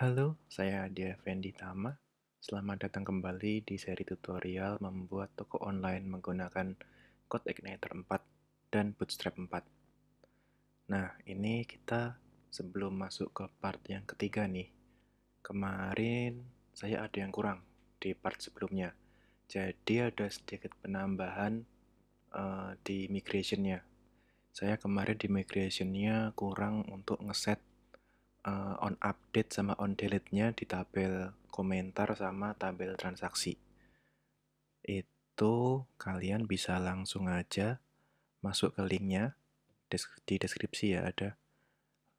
Halo, saya Adia Fendi Tama. Selamat datang kembali di seri tutorial membuat toko online menggunakan Code Igniter 4 dan Bootstrap 4. Nah, ini kita sebelum masuk ke part yang ketiga nih. Kemarin saya ada yang kurang di part sebelumnya. Jadi ada sedikit penambahan uh, di migrationnya. Saya kemarin di migrationnya kurang untuk ngeset uh, on update sama on delete-nya di tabel komentar sama tabel transaksi. Itu kalian bisa langsung aja masuk ke linknya di deskripsi ya ada.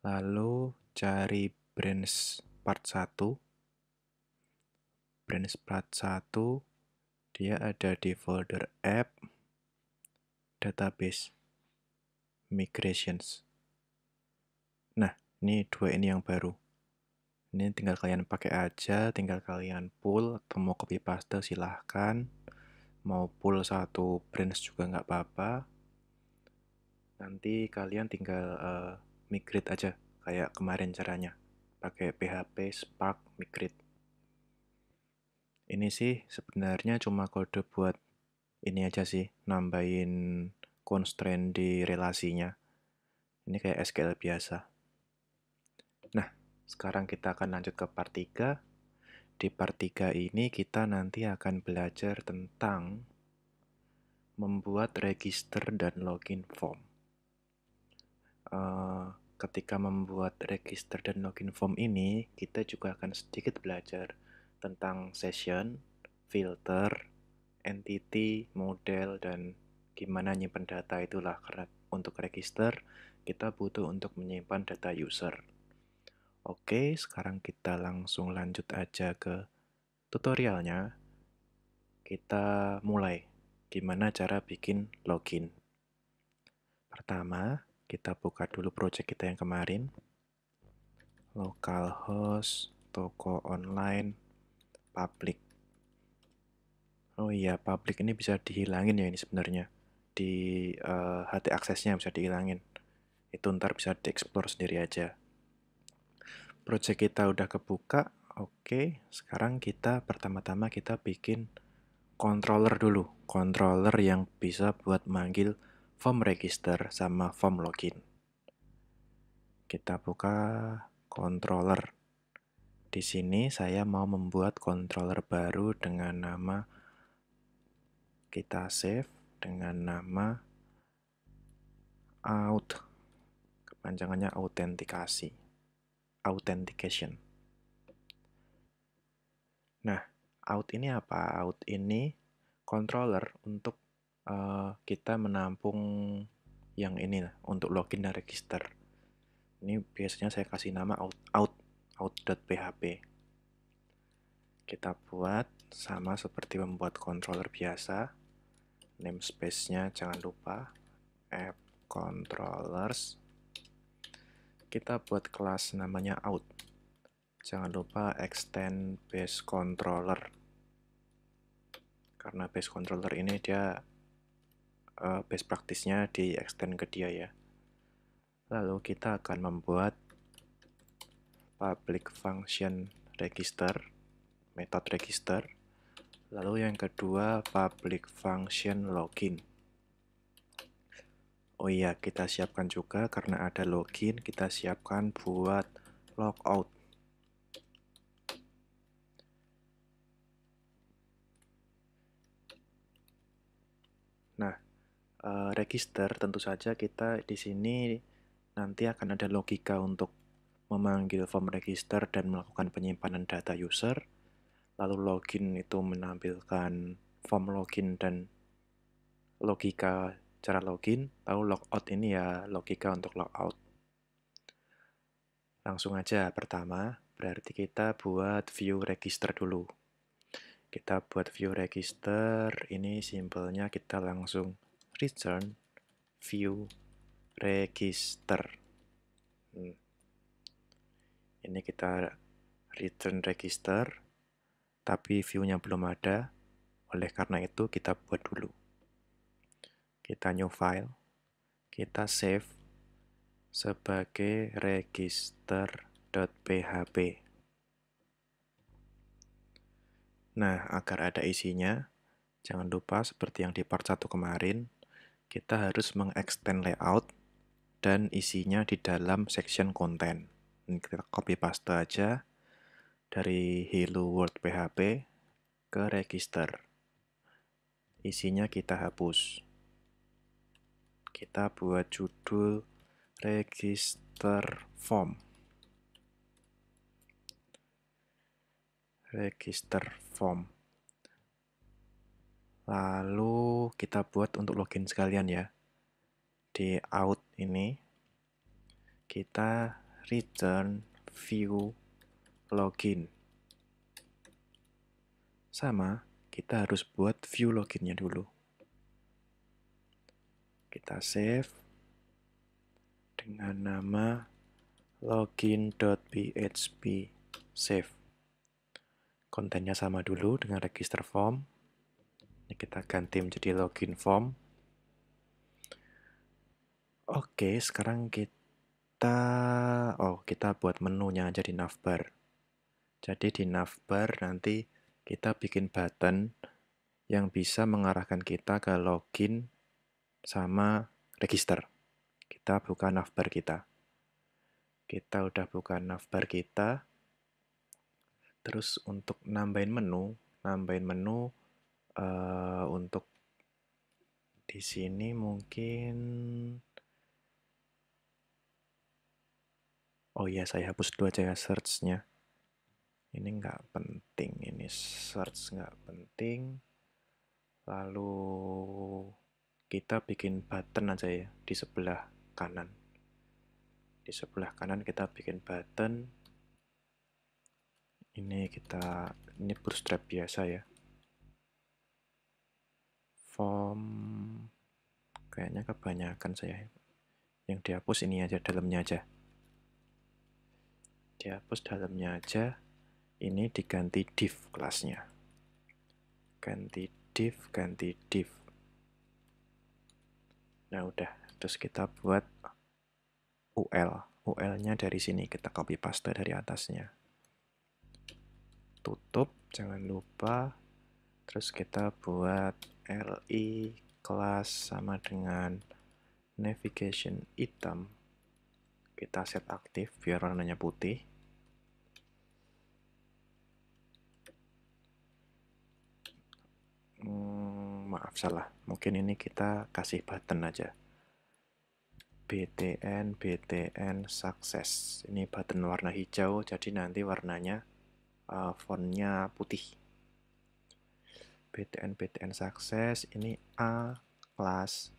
Lalu cari brands part 1. brands part 1 dia ada di folder app database migrations. Ini dua ini yang baru. Ini tinggal kalian pakai aja, tinggal kalian pull atau mau copy paste silahkan. Mau pull satu print juga nggak apa-apa. Nanti kalian tinggal uh, migrate aja kayak kemarin caranya. Pakai PHP Spark migrate. Ini sih sebenarnya cuma kode buat ini aja sih, nambahin constraint di relasinya. Ini kayak SQL biasa. Sekarang kita akan lanjut ke part 3. Di part 3 ini kita nanti akan belajar tentang membuat register dan login form. Uh, ketika membuat register dan login form ini, kita juga akan sedikit belajar tentang session, filter, entity, model, dan gimana nyimpan data itulah. Karena untuk register, kita butuh untuk menyimpan data user. Oke, sekarang kita langsung lanjut aja ke tutorialnya. Kita mulai gimana cara bikin login. Pertama, kita buka dulu project kita yang kemarin. Localhost, toko online, public. Oh iya, public ini bisa dihilangin ya ini sebenarnya. Di uh, eh, HT aksesnya bisa dihilangin. Itu ntar bisa dieksplor sendiri aja project kita udah kebuka, oke. Sekarang kita pertama-tama kita bikin controller dulu. Controller yang bisa buat manggil form register sama form login. Kita buka controller. Di sini saya mau membuat controller baru dengan nama kita save dengan nama out kepanjangannya autentikasi authentication. Nah, out ini apa? Out ini controller untuk uh, kita menampung yang ini lah, untuk login dan register. Ini biasanya saya kasih nama out out out.php. Kita buat sama seperti membuat controller biasa. Namespace-nya jangan lupa app controllers kita buat kelas namanya out. Jangan lupa extend base controller. Karena base controller ini dia uh, base praktisnya di extend ke dia ya. Lalu kita akan membuat public function register, method register. Lalu yang kedua public function login. Oh iya, kita siapkan juga karena ada login, kita siapkan buat logout. Nah, eh, register tentu saja kita di sini nanti akan ada logika untuk memanggil form register dan melakukan penyimpanan data user. Lalu login itu menampilkan form login dan logika cara login, lalu logout ini ya logika untuk logout. Langsung aja pertama, berarti kita buat view register dulu. Kita buat view register, ini simpelnya kita langsung return view register. Hmm. Ini kita return register, tapi view-nya belum ada, oleh karena itu kita buat dulu kita new file, kita save sebagai register.php. Nah, agar ada isinya, jangan lupa seperti yang di part 1 kemarin, kita harus mengextend layout dan isinya di dalam section content. Ini kita copy paste aja dari Hello World PHP ke register. Isinya kita hapus kita buat judul register form register form lalu kita buat untuk login sekalian ya di out ini kita return view login sama kita harus buat view loginnya dulu kita save dengan nama login.php save. Kontennya sama dulu dengan register form. Ini kita ganti menjadi login form. Oke, sekarang kita oh, kita buat menunya jadi navbar. Jadi di navbar nanti kita bikin button yang bisa mengarahkan kita ke login sama register. Kita buka navbar kita. Kita udah buka navbar kita. Terus untuk nambahin menu, nambahin menu uh, untuk di sini mungkin Oh iya, saya hapus dua aja ya search Ini nggak penting, ini search nggak penting. Lalu kita bikin button aja ya di sebelah kanan di sebelah kanan kita bikin button ini kita ini bootstrap biasa ya form kayaknya kebanyakan saya ya. yang dihapus ini aja dalamnya aja dihapus dalamnya aja ini diganti div kelasnya ganti div ganti div Nah udah, terus kita buat UL. UL-nya dari sini, kita copy paste dari atasnya. Tutup, jangan lupa. Terus kita buat LI kelas sama dengan navigation item. Kita set aktif biar warnanya putih. Hmm maaf salah. Mungkin ini kita kasih button aja. BTN BTN Success. Ini button warna hijau, jadi nanti warnanya uh, fontnya putih. BTN BTN Success ini A kelas.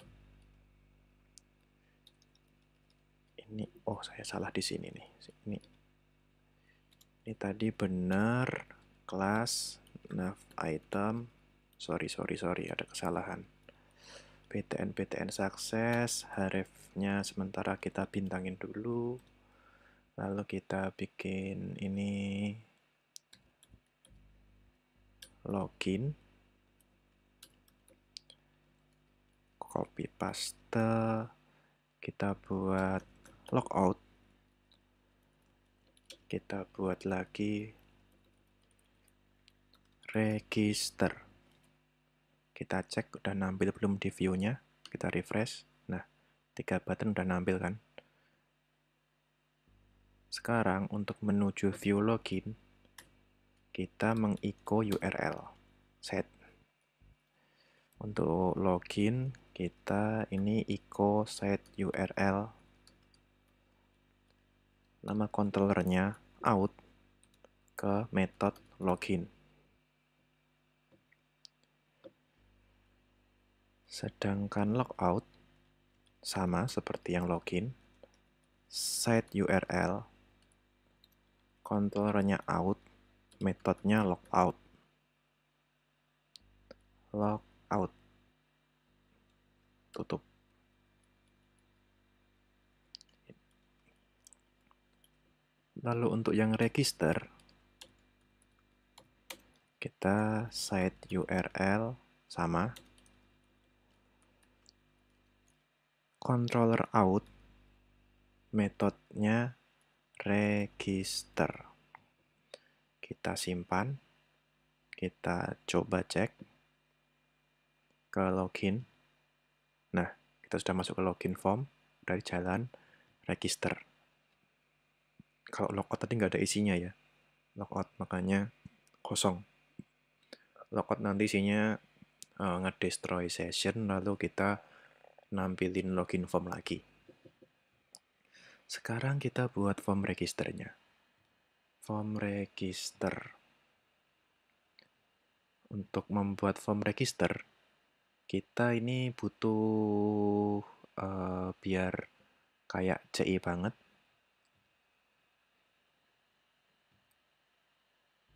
Ini oh saya salah di sini nih. Ini ini tadi benar kelas nav item sorry sorry sorry ada kesalahan PTN PTN sukses harifnya sementara kita bintangin dulu lalu kita bikin ini login copy paste kita buat logout kita buat lagi register kita cek udah nampil belum di view-nya, kita refresh. Nah, tiga button udah nampil kan? Sekarang untuk menuju view login, kita mengiko URL set. Untuk login, kita ini echo set URL. Nama controllernya out ke metode login. Sedangkan logout sama seperti yang login, set URL, controllernya out, metodenya logout. Logout. Tutup. Lalu untuk yang register, kita set URL sama controller out metodenya register kita simpan kita coba cek ke login nah kita sudah masuk ke login form dari jalan register kalau logout tadi nggak ada isinya ya logout makanya kosong logout nanti isinya uh, ngedestroy session lalu kita nampilin login form lagi. Sekarang kita buat form registernya. Form register. Untuk membuat form register, kita ini butuh uh, biar kayak CI banget.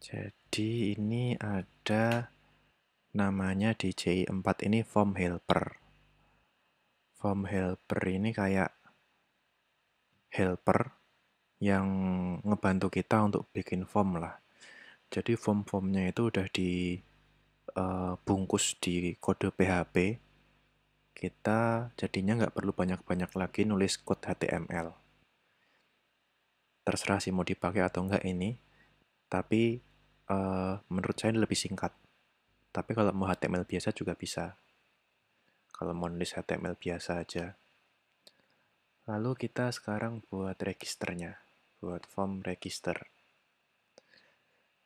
Jadi ini ada namanya di CI4 ini form helper form helper ini kayak helper yang ngebantu kita untuk bikin form lah. Jadi form-formnya itu udah dibungkus eh, di kode PHP. Kita jadinya nggak perlu banyak-banyak lagi nulis kode HTML. Terserah sih mau dipakai atau nggak ini, tapi eh, menurut saya lebih singkat. Tapi kalau mau HTML biasa juga bisa kalau mau nulis HTML biasa aja. Lalu kita sekarang buat registernya, buat form register.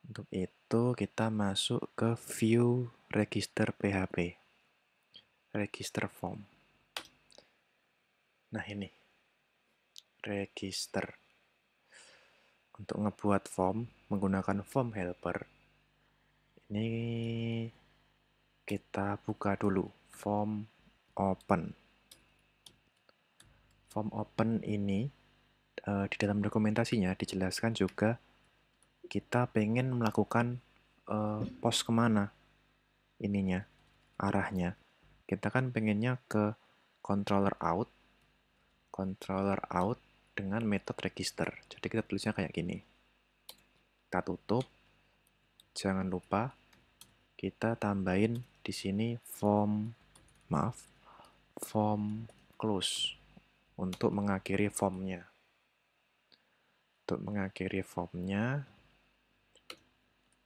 Untuk itu kita masuk ke view register PHP, register form. Nah ini, register. Untuk ngebuat form menggunakan form helper, ini kita buka dulu form open. Form open ini uh, di dalam dokumentasinya dijelaskan juga kita pengen melakukan uh, eh, post kemana ininya arahnya. Kita kan pengennya ke controller out, controller out dengan metode register. Jadi kita tulisnya kayak gini. Kita tutup. Jangan lupa kita tambahin di sini form maaf form close untuk mengakhiri formnya. Untuk mengakhiri formnya,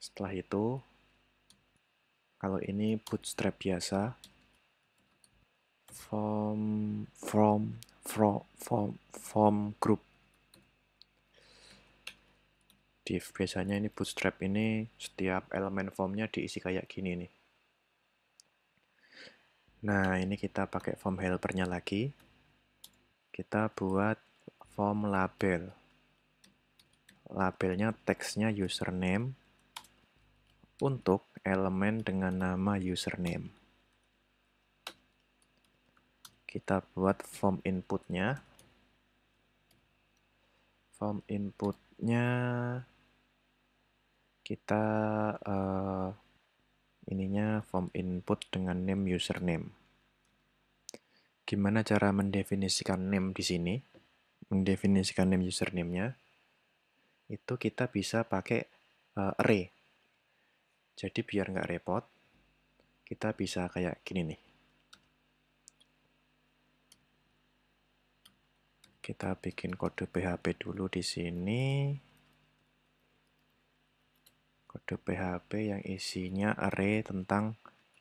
setelah itu, kalau ini bootstrap biasa, form from from form form group. Div biasanya ini bootstrap ini setiap elemen formnya diisi kayak gini nih. Nah, ini kita pakai form helpernya lagi. Kita buat form label. Labelnya teksnya username untuk elemen dengan nama username. Kita buat form inputnya. Form inputnya kita uh, ininya form input dengan name username. Gimana cara mendefinisikan name di sini? Mendefinisikan name username-nya itu kita bisa pakai uh, array. Jadi biar nggak repot, kita bisa kayak gini nih. Kita bikin kode PHP dulu di sini kode PHP yang isinya array tentang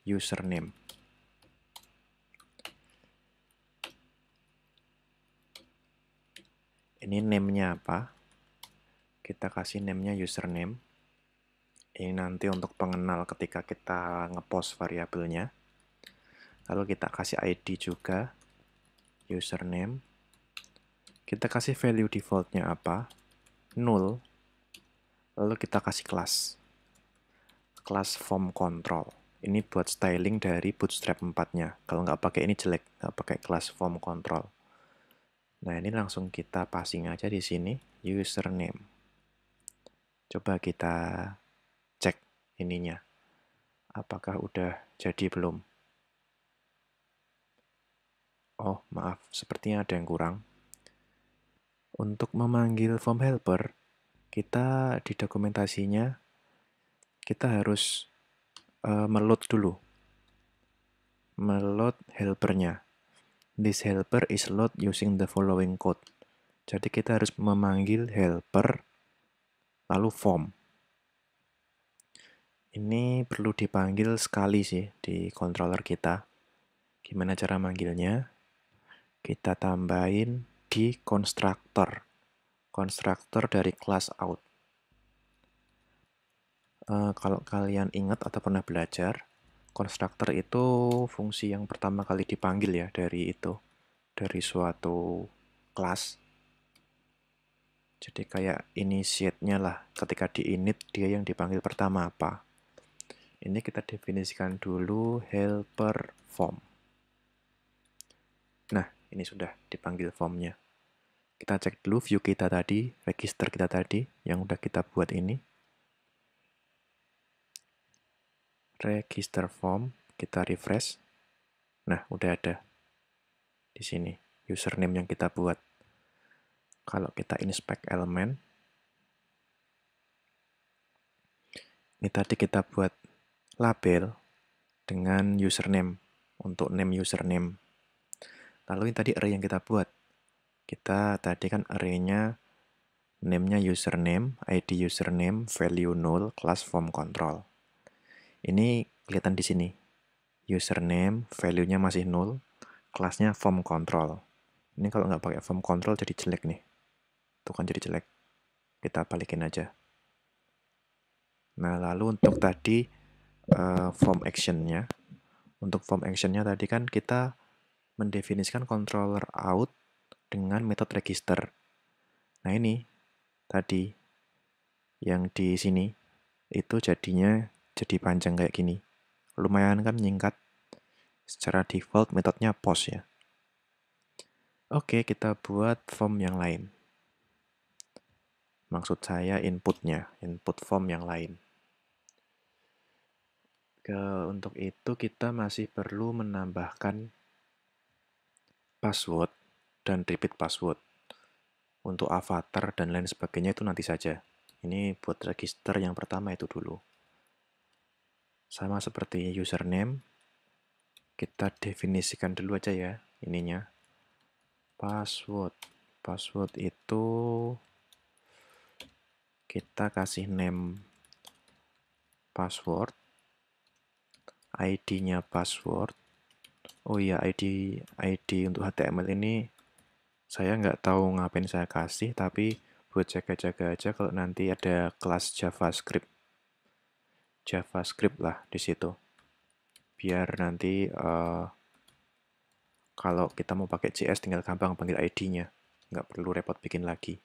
username. Ini name-nya apa? Kita kasih name-nya username. Ini nanti untuk pengenal ketika kita ngepost variabelnya. Lalu kita kasih ID juga, username. Kita kasih value defaultnya apa? Null. Lalu kita kasih kelas kelas form control. Ini buat styling dari Bootstrap 4-nya. Kalau nggak pakai ini jelek, nggak pakai kelas form control. Nah, ini langsung kita passing aja di sini username. Coba kita cek ininya. Apakah udah jadi belum? Oh, maaf, sepertinya ada yang kurang. Untuk memanggil form helper, kita di dokumentasinya kita harus uh, eh, meload dulu. Meload helpernya. This helper is load using the following code. Jadi kita harus memanggil helper lalu form. Ini perlu dipanggil sekali sih di controller kita. Gimana cara manggilnya? Kita tambahin di constructor. Constructor dari class out. Uh, kalau kalian ingat atau pernah belajar, konstruktor itu fungsi yang pertama kali dipanggil ya dari itu, dari suatu kelas. Jadi kayak initiate-nya lah, ketika di init dia yang dipanggil pertama apa. Ini kita definisikan dulu helper form. Nah, ini sudah dipanggil formnya. Kita cek dulu view kita tadi, register kita tadi, yang udah kita buat ini. register form, kita refresh. Nah, udah ada di sini username yang kita buat. Kalau kita inspect elemen, ini tadi kita buat label dengan username untuk name username. Lalu ini tadi array yang kita buat. Kita tadi kan arraynya name-nya username, ID username, value null, class form control. Ini kelihatan di sini. Username, value-nya masih nol, kelasnya form control. Ini kalau nggak pakai form control jadi jelek nih. Tuh kan jadi jelek. Kita balikin aja. Nah, lalu untuk tadi uh, form action-nya. Untuk form action-nya tadi kan kita mendefinisikan controller out dengan metode register. Nah, ini tadi yang di sini itu jadinya jadi panjang kayak gini. Lumayan kan nyingkat. Secara default metodenya post ya. Oke, kita buat form yang lain. Maksud saya inputnya, input form yang lain. Ke, untuk itu kita masih perlu menambahkan password dan repeat password untuk avatar dan lain sebagainya itu nanti saja. Ini buat register yang pertama itu dulu sama seperti username kita definisikan dulu aja ya ininya password password itu kita kasih name password ID-nya password oh iya ID ID untuk HTML ini saya nggak tahu ngapain saya kasih tapi buat jaga-jaga aja kalau nanti ada kelas JavaScript JavaScript lah di situ. Biar nanti uh, kalau kita mau pakai JS tinggal gampang panggil ID-nya, nggak perlu repot bikin lagi.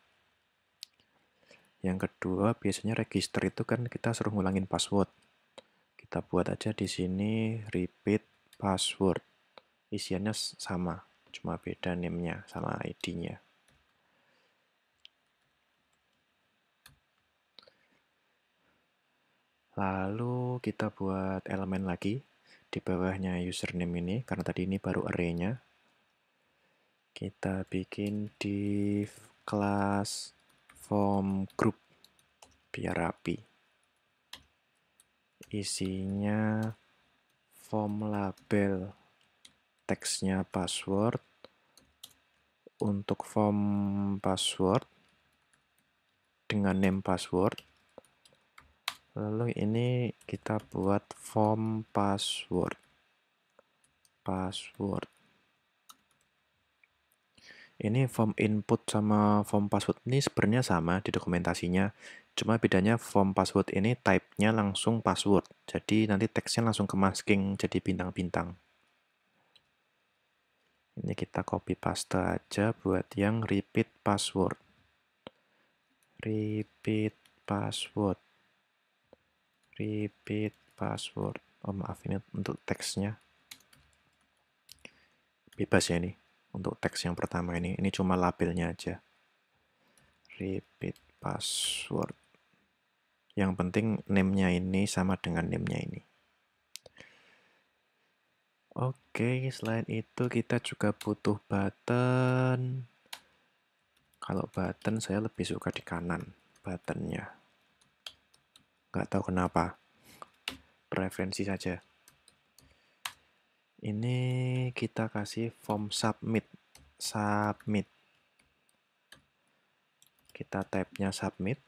Yang kedua, biasanya register itu kan kita suruh ngulangin password. Kita buat aja di sini repeat password. Isiannya sama, cuma beda name-nya sama ID-nya. Lalu kita buat elemen lagi di bawahnya username ini, karena tadi ini baru arraynya. Kita bikin di class form group biar rapi. Isinya form label, teksnya password, untuk form password dengan name password lalu ini kita buat form password password ini form input sama form password ini sebenarnya sama di dokumentasinya cuma bedanya form password ini type-nya langsung password jadi nanti teksnya langsung ke masking jadi bintang-bintang ini kita copy paste aja buat yang repeat password repeat password repeat password oh maaf ini untuk teksnya bebas ya ini untuk teks yang pertama ini ini cuma labelnya aja repeat password yang penting name-nya ini sama dengan name-nya ini Oke, selain itu kita juga butuh button. Kalau button saya lebih suka di kanan buttonnya nggak tahu kenapa preferensi saja ini kita kasih form submit submit kita type submit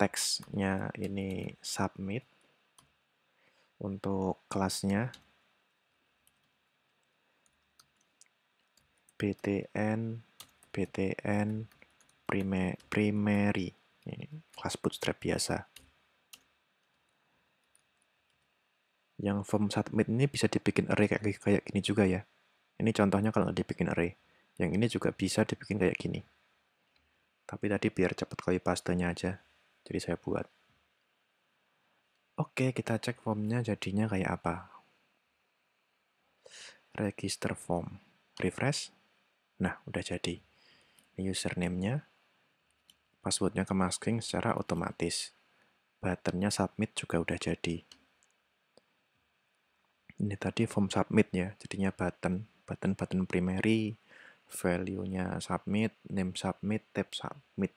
teksnya ini submit untuk kelasnya btn btn prime, primary ini kelas bootstrap biasa yang form submit ini bisa dibikin array kayak, kayak gini juga ya. Ini contohnya kalau dibikin array. Yang ini juga bisa dibikin kayak gini. Tapi tadi biar cepat copy pastenya aja. Jadi saya buat. Oke, kita cek formnya jadinya kayak apa. Register form. Refresh. Nah, udah jadi. Ini username-nya. Passwordnya ke masking secara otomatis. Buttonnya submit juga udah jadi ini tadi form submit ya jadinya button button button primary value-nya submit name submit tab submit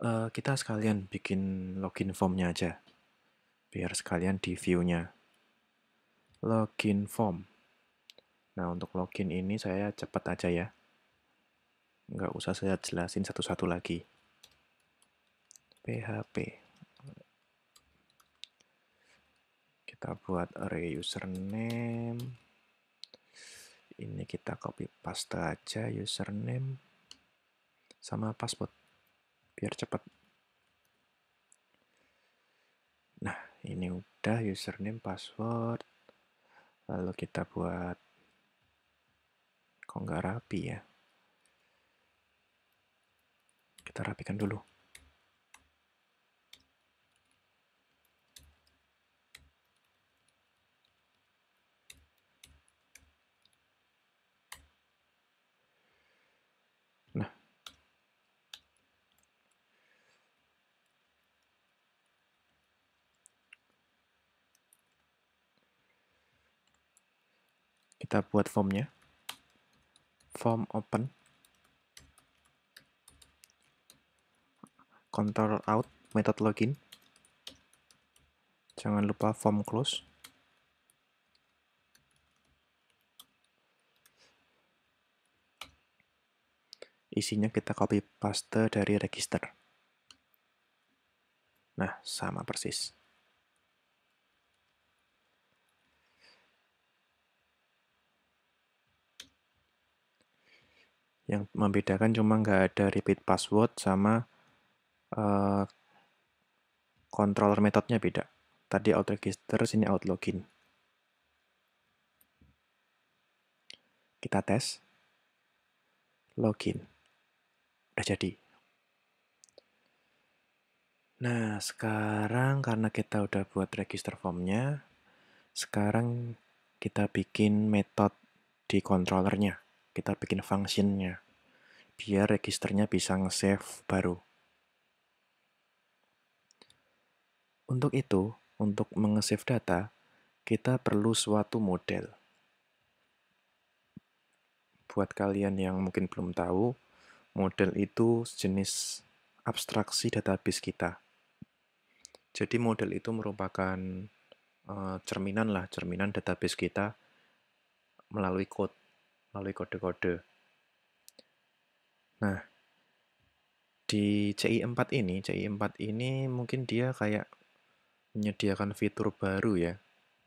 uh, kita sekalian bikin login formnya aja biar sekalian di view-nya login form nah untuk login ini saya cepat aja ya nggak usah saya jelasin satu-satu lagi PHP kita buat array username ini kita copy paste aja username sama password biar cepat nah ini udah username password lalu kita buat kok nggak rapi ya kita rapikan dulu kita buat formnya form open control out method login jangan lupa form close isinya kita copy paste dari register nah sama persis yang membedakan cuma nggak ada repeat password sama uh, controller metodenya beda tadi out register sini out login kita tes login udah jadi nah sekarang karena kita udah buat register formnya sekarang kita bikin metode di controllernya kita bikin functionnya biar registernya bisa nge-save baru. Untuk itu, untuk menge-save data, kita perlu suatu model. Buat kalian yang mungkin belum tahu, model itu jenis abstraksi database kita. Jadi model itu merupakan uh, cerminan lah, cerminan database kita melalui code melalui kode-kode. Nah, di CI4 ini, CI4 ini mungkin dia kayak menyediakan fitur baru ya,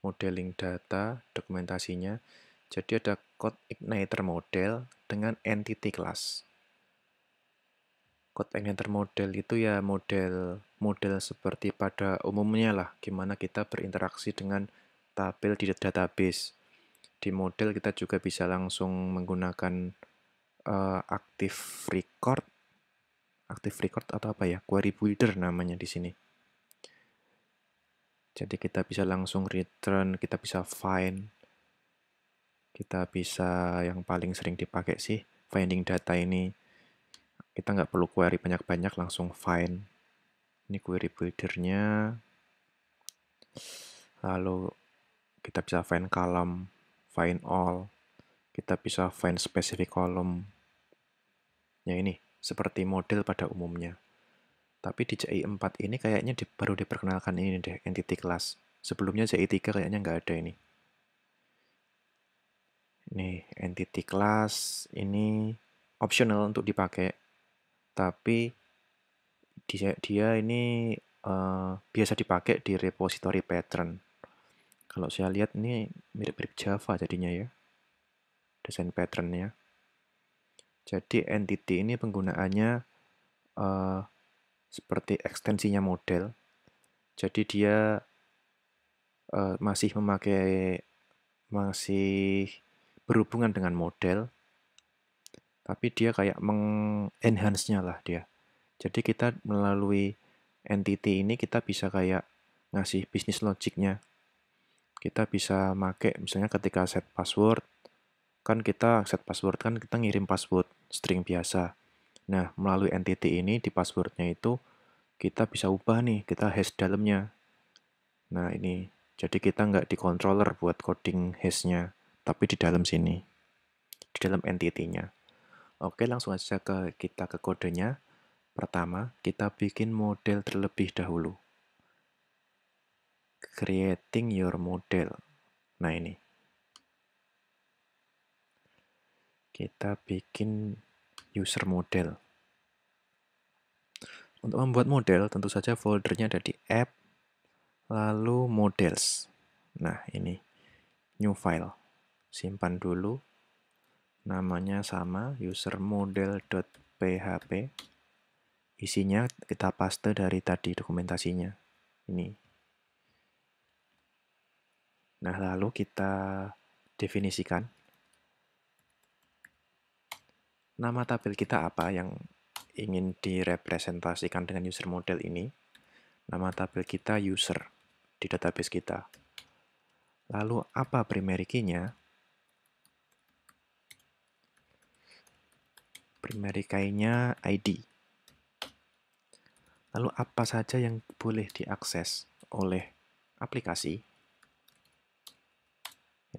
modeling data, dokumentasinya. Jadi ada code igniter model dengan entity class. Code igniter model itu ya model model seperti pada umumnya lah, gimana kita berinteraksi dengan tabel di database di model kita juga bisa langsung menggunakan uh, active record active record atau apa ya query builder namanya di sini jadi kita bisa langsung return kita bisa find kita bisa yang paling sering dipakai sih finding data ini kita nggak perlu query banyak-banyak langsung find ini query buildernya lalu kita bisa find column find all, kita bisa find specific column. Ya ini, seperti model pada umumnya. Tapi di JI4 ini kayaknya di, baru diperkenalkan ini deh, entity class. Sebelumnya JI3 kayaknya nggak ada ini. Nih, entity class ini optional untuk dipakai, tapi dia, dia ini uh, biasa dipakai di repository pattern. Kalau saya lihat ini mirip-mirip Java jadinya ya. Desain patternnya. Jadi entity ini penggunaannya uh, seperti ekstensinya model. Jadi dia uh, masih memakai masih berhubungan dengan model, tapi dia kayak mengenhance-nya lah dia. Jadi kita melalui entity ini kita bisa kayak ngasih bisnis logiknya kita bisa make misalnya ketika set password kan kita set password kan kita ngirim password string biasa. Nah, melalui entity ini di passwordnya itu kita bisa ubah nih, kita hash dalamnya. Nah, ini jadi kita nggak di controller buat coding hashnya, tapi di dalam sini, di dalam entity-nya. Oke, langsung aja ke kita ke kodenya. Pertama, kita bikin model terlebih dahulu creating your model. Nah, ini. Kita bikin user model. Untuk membuat model, tentu saja foldernya ada di app, lalu models. Nah, ini new file. Simpan dulu. Namanya sama, user usermodel.php. Isinya kita paste dari tadi dokumentasinya. Ini Nah, lalu kita definisikan nama tabel kita apa yang ingin direpresentasikan dengan user model ini. Nama tabel kita user di database kita. Lalu apa primary key-nya? Primary key-nya ID. Lalu apa saja yang boleh diakses oleh aplikasi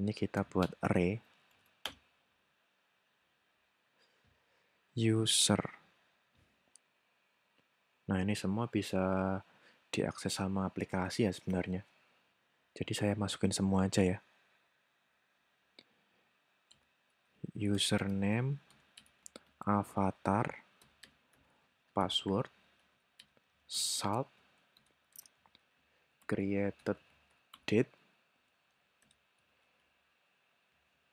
ini kita buat array user nah ini semua bisa diakses sama aplikasi ya sebenarnya jadi saya masukin semua aja ya username avatar password salt created date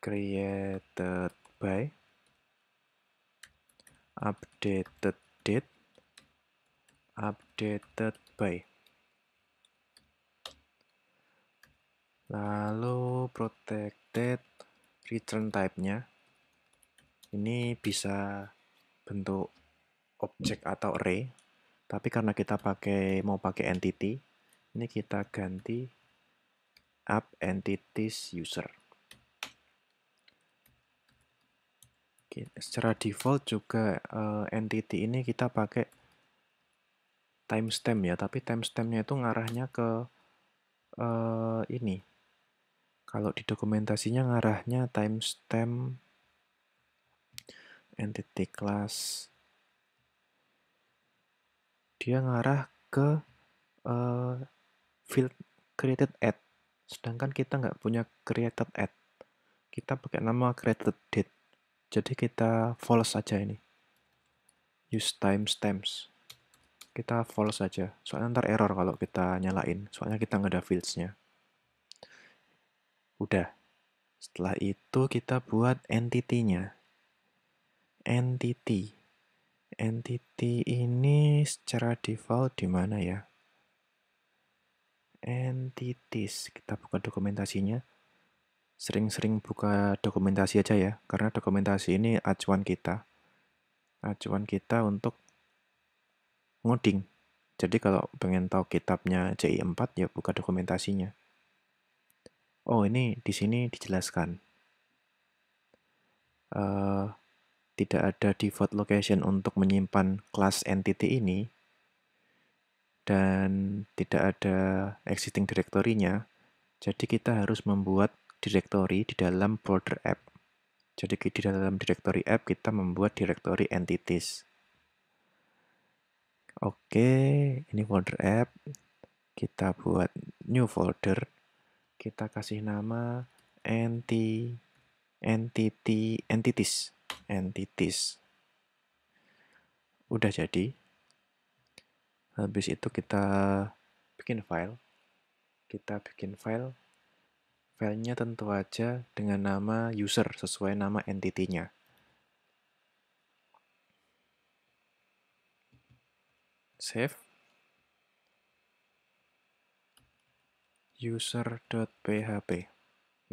created by updated date updated by lalu protected return type-nya ini bisa bentuk objek atau array tapi karena kita pakai mau pakai entity ini kita ganti app entities user secara default juga uh, entity ini kita pakai timestamp ya tapi timestampnya itu ngarahnya ke uh, ini kalau di dokumentasinya ngarahnya timestamp entity class dia ngarah ke uh, field created at sedangkan kita nggak punya created at kita pakai nama created date jadi kita false saja ini. Use timestamps. Kita false saja. Soalnya ntar error kalau kita nyalain. Soalnya kita nggak ada fieldsnya. Udah. Setelah itu kita buat entity-nya. Entity. Entity ini secara default di mana ya? Entities. Kita buka dokumentasinya sering-sering buka dokumentasi aja ya, karena dokumentasi ini acuan kita. Acuan kita untuk ngoding. Jadi kalau pengen tahu kitabnya CI4 ya buka dokumentasinya. Oh ini di sini dijelaskan. Uh, tidak ada default location untuk menyimpan class entity ini dan tidak ada existing directory-nya. Jadi kita harus membuat directory di dalam folder app. Jadi di dalam directory app kita membuat directory entities. Oke, ini folder app. Kita buat new folder. Kita kasih nama enti entity entities entities. Udah jadi. Habis itu kita bikin file. Kita bikin file kpk tentu aja dengan nama user sesuai nama entity-nya. Save. user.php.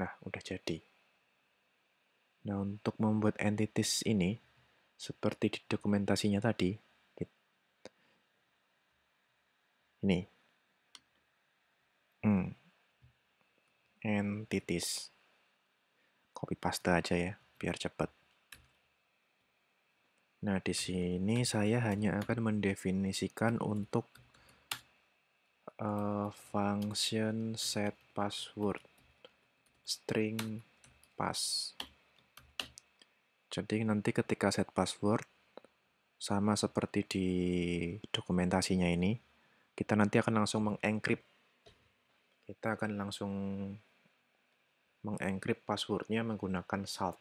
Nah, udah jadi. Nah, untuk membuat entities ini, seperti di dokumentasinya tadi, ini. Hmm entities. Copy paste aja ya, biar cepet. Nah, di sini saya hanya akan mendefinisikan untuk uh, function set password string pass. Jadi nanti ketika set password sama seperti di dokumentasinya ini, kita nanti akan langsung mengencrypt. Kita akan langsung mengenkrip passwordnya menggunakan salt.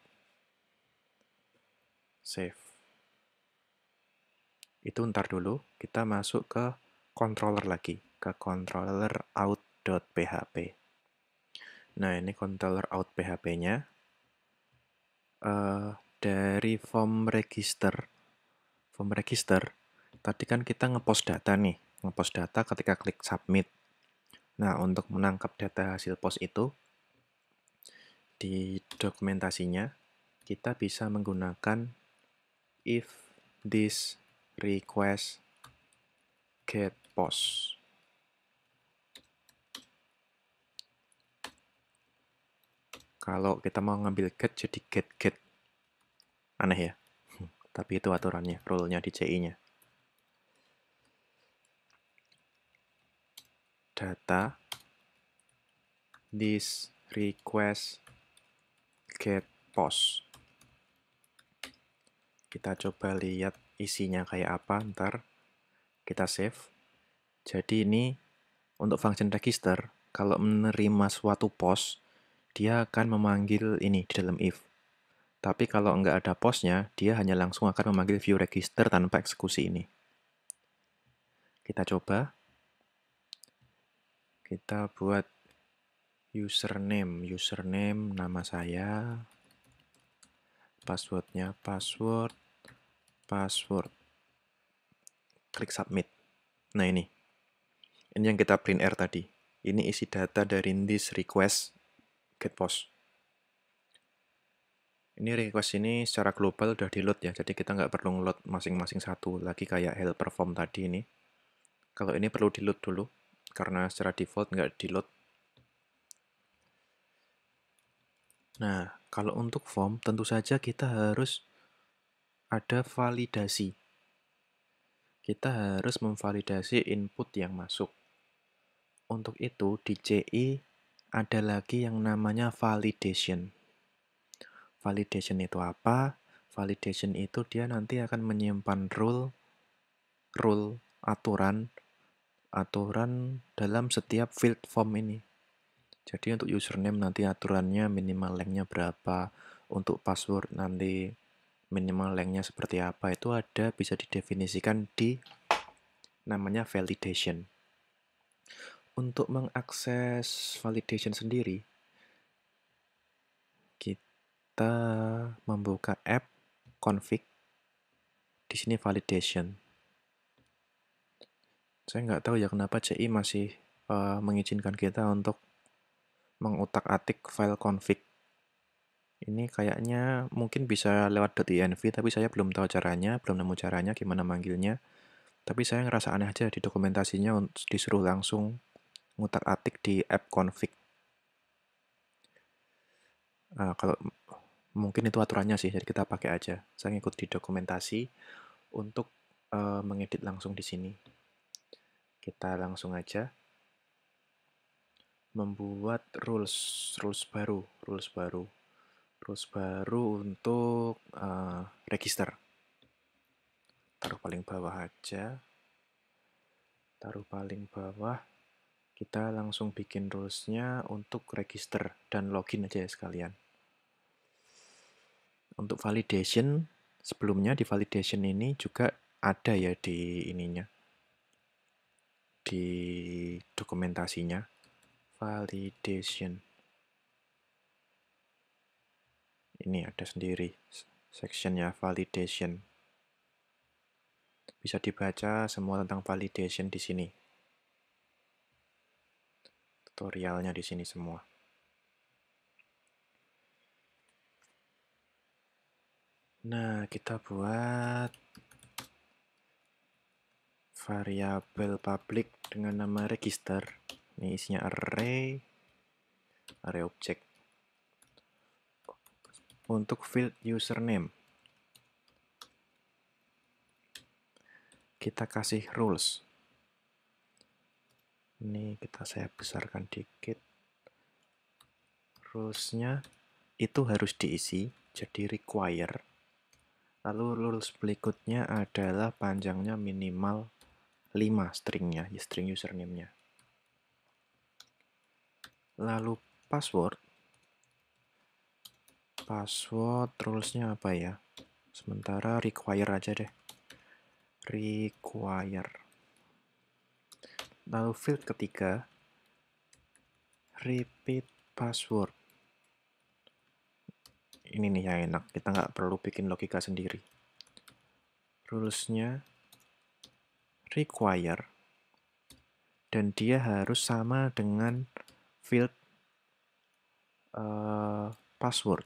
Save. Itu ntar dulu, kita masuk ke controller lagi, ke controller out.php. Nah, ini controller out PHP-nya. Uh, eh, dari form register, form register, tadi kan kita ngepost data nih, ngepost data ketika klik submit. Nah, untuk menangkap data hasil post itu, di dokumentasinya, kita bisa menggunakan if this request get post. Kalau kita mau ngambil get jadi get get. Aneh ya. Tapi itu aturannya, rule-nya di CI-nya. Data this request get post Kita coba lihat isinya kayak apa, ntar kita save. Jadi ini untuk function register, kalau menerima suatu post dia akan memanggil ini di dalam if. Tapi kalau nggak ada posnya, dia hanya langsung akan memanggil view register tanpa eksekusi ini. Kita coba. Kita buat username username nama saya passwordnya password password klik submit nah ini ini yang kita print air tadi ini isi data dari this request get post ini request ini secara global udah di load ya jadi kita nggak perlu load masing-masing satu lagi kayak helper perform tadi ini kalau ini perlu di load dulu karena secara default nggak di load Nah, kalau untuk form tentu saja kita harus ada validasi. Kita harus memvalidasi input yang masuk. Untuk itu di CI ada lagi yang namanya validation. Validation itu apa? Validation itu dia nanti akan menyimpan rule rule aturan aturan dalam setiap field form ini. Jadi untuk username nanti aturannya minimal length-nya berapa, untuk password nanti minimal length-nya seperti apa itu ada bisa didefinisikan di namanya validation. Untuk mengakses validation sendiri, kita membuka app config di sini validation. Saya nggak tahu ya kenapa CI masih uh, mengizinkan kita untuk mengutak-atik file config. Ini kayaknya mungkin bisa lewat .env, tapi saya belum tahu caranya, belum nemu caranya, gimana manggilnya. Tapi saya ngerasa aneh aja di dokumentasinya disuruh langsung ngutak-atik di app config. Nah, kalau mungkin itu aturannya sih, jadi kita pakai aja. Saya ngikut di dokumentasi untuk uh, mengedit langsung di sini. Kita langsung aja membuat rules rules baru rules baru rules baru untuk uh, register taruh paling bawah aja taruh paling bawah kita langsung bikin rulesnya untuk register dan login aja ya sekalian untuk validation sebelumnya di validation ini juga ada ya di ininya di dokumentasinya validation. Ini ada sendiri section ya validation. Bisa dibaca semua tentang validation di sini. Tutorialnya di sini semua. Nah, kita buat variabel public dengan nama register. Ini isinya array, array object. Untuk field username, kita kasih rules. Ini kita saya besarkan dikit. rulesnya itu harus diisi, jadi require. Lalu rules berikutnya adalah panjangnya minimal 5 stringnya, string username-nya lalu password password rulesnya apa ya sementara require aja deh require lalu field ketiga repeat password ini nih yang enak kita nggak perlu bikin logika sendiri rulesnya require dan dia harus sama dengan field uh, password.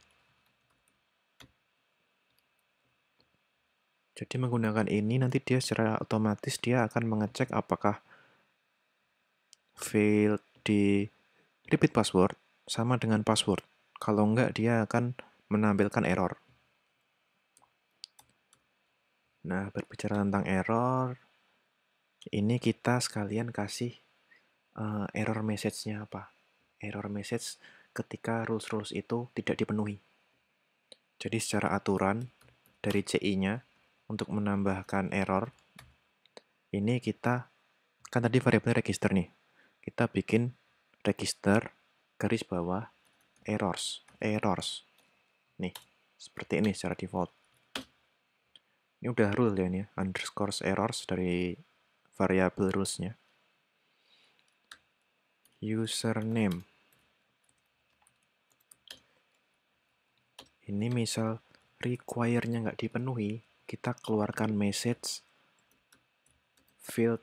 Jadi menggunakan ini nanti dia secara otomatis dia akan mengecek apakah field di repeat password sama dengan password. Kalau enggak dia akan menampilkan error. Nah, berbicara tentang error, ini kita sekalian kasih uh, error message-nya apa error message ketika rules-rules itu tidak dipenuhi. Jadi secara aturan dari CI-nya untuk menambahkan error, ini kita, kan tadi variabel register nih, kita bikin register garis bawah errors, errors. Nih, seperti ini secara default. Ini udah rule ya ini, ya, underscore errors dari variabel rules-nya. Username ini misal require-nya nggak dipenuhi, kita keluarkan message field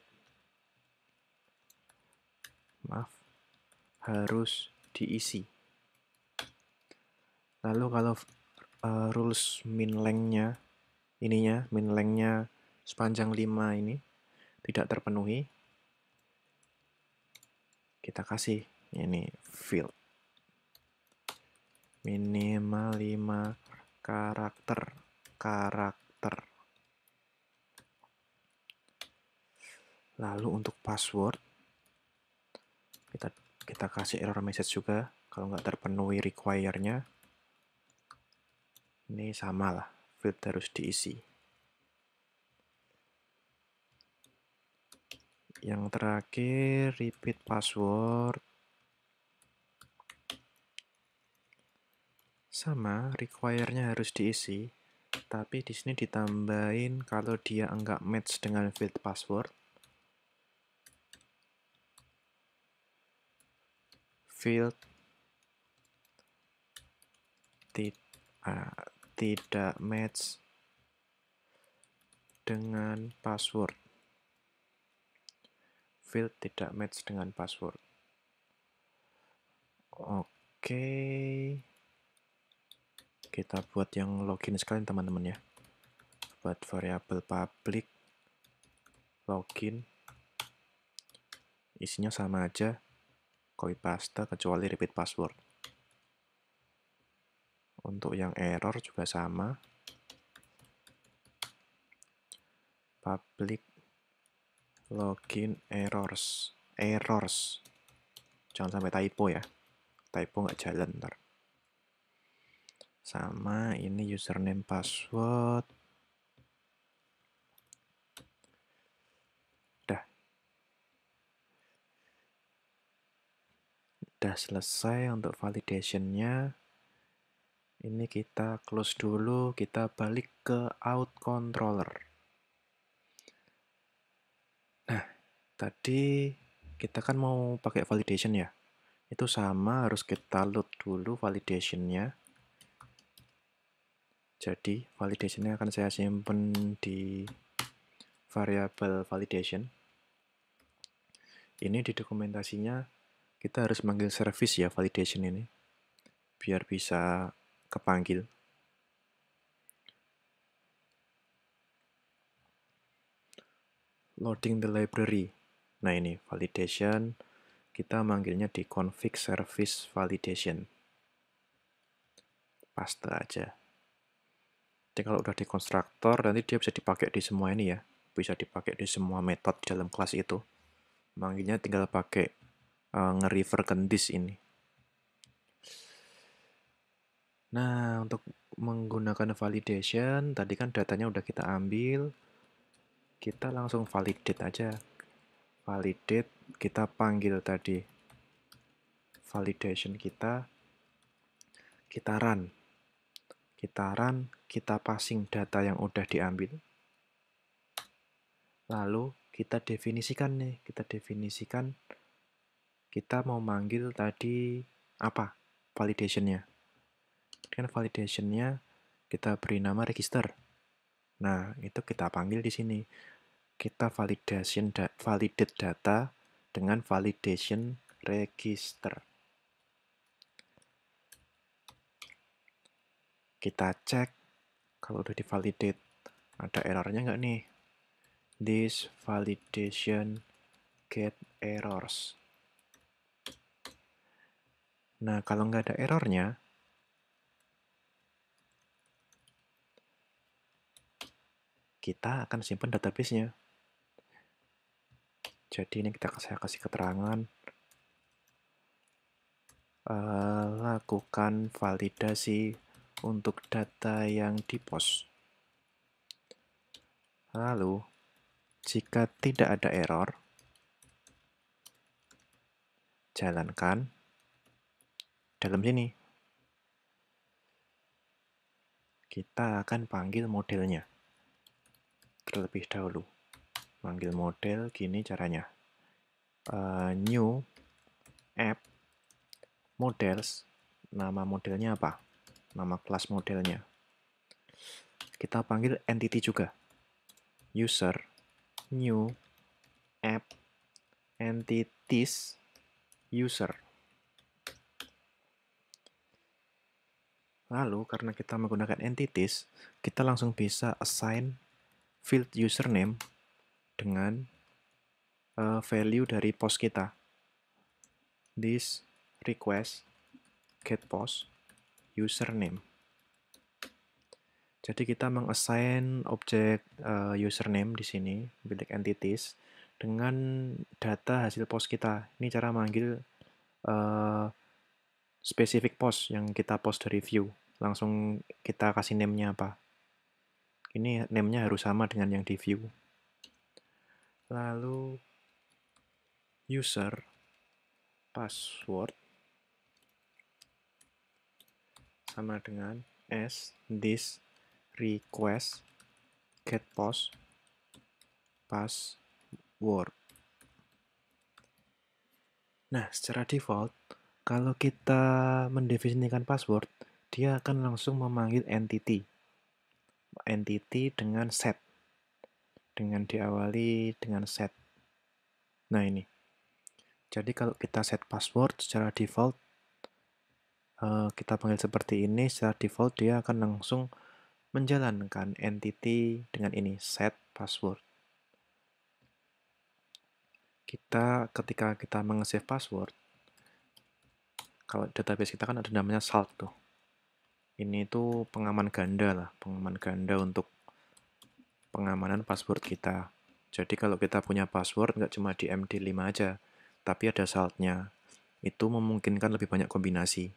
maaf harus diisi. Lalu kalau uh, rules min length-nya ininya min length-nya sepanjang 5 ini tidak terpenuhi kita kasih ini field minimal 5 karakter karakter lalu untuk password kita kita kasih error message juga kalau nggak terpenuhi require-nya ini sama lah field harus diisi yang terakhir repeat password Sama, require-nya harus diisi, tapi di sini ditambahin kalau dia enggak match dengan field password. Field tidak match dengan password. Field tidak match dengan password. Oke. Okay kita buat yang login sekalian teman-teman ya buat variabel public login isinya sama aja copy paste kecuali repeat password untuk yang error juga sama public login errors errors jangan sampai typo ya typo nggak jalan ntar sama ini username password dah dah selesai untuk validationnya ini kita close dulu kita balik ke out controller nah tadi kita kan mau pakai validation ya itu sama harus kita load dulu validationnya jadi validation akan saya simpan di variabel validation ini di dokumentasinya kita harus manggil service ya validation ini biar bisa kepanggil loading the library nah ini validation kita manggilnya di config service validation paste aja jadi kalau udah di konstruktor, nanti dia bisa dipakai di semua ini ya. Bisa dipakai di semua metode dalam kelas itu. Manggilnya tinggal pakai uh, nge-refer ke this ini. Nah, untuk menggunakan validation, tadi kan datanya udah kita ambil. Kita langsung validate aja. Validate, kita panggil tadi. Validation kita, kita run. Kita run, kita passing data yang udah diambil. Lalu kita definisikan nih, kita definisikan kita mau manggil tadi apa validationnya. Kan validationnya kita beri nama register. Nah, itu kita panggil di sini. Kita validation da validate data dengan validation register. Kita cek kalau udah divalidate ada errornya nggak nih this validation get errors nah kalau nggak ada errornya kita akan simpan database-nya jadi ini kita saya kasih keterangan uh, lakukan validasi untuk data yang dipost. Lalu, jika tidak ada error, jalankan dalam sini. Kita akan panggil modelnya terlebih dahulu. Panggil model gini caranya. Uh, new app models, nama modelnya apa? nama kelas modelnya. Kita panggil entity juga. User new app entities user. Lalu karena kita menggunakan entities, kita langsung bisa assign field username dengan uh, value dari post kita. This request get post username. Jadi kita mengassign objek uh, username di sini, bilik entities, dengan data hasil post kita. Ini cara manggil uh, specific post yang kita post dari view. Langsung kita kasih name-nya apa. Ini name-nya harus sama dengan yang di view. Lalu user password sama dengan s this request get post password. Nah, secara default, kalau kita mendefinisikan password, dia akan langsung memanggil entity. Entity dengan set. Dengan diawali dengan set. Nah, ini. Jadi kalau kita set password secara default, Eh, kita panggil seperti ini, secara default dia akan langsung menjalankan entity dengan ini set password. Kita ketika kita mengesave password, kalau database kita kan ada namanya salt tuh. Ini tuh pengaman ganda lah, pengaman ganda untuk pengamanan password kita. Jadi kalau kita punya password nggak cuma di MD5 aja, tapi ada saltnya. Itu memungkinkan lebih banyak kombinasi.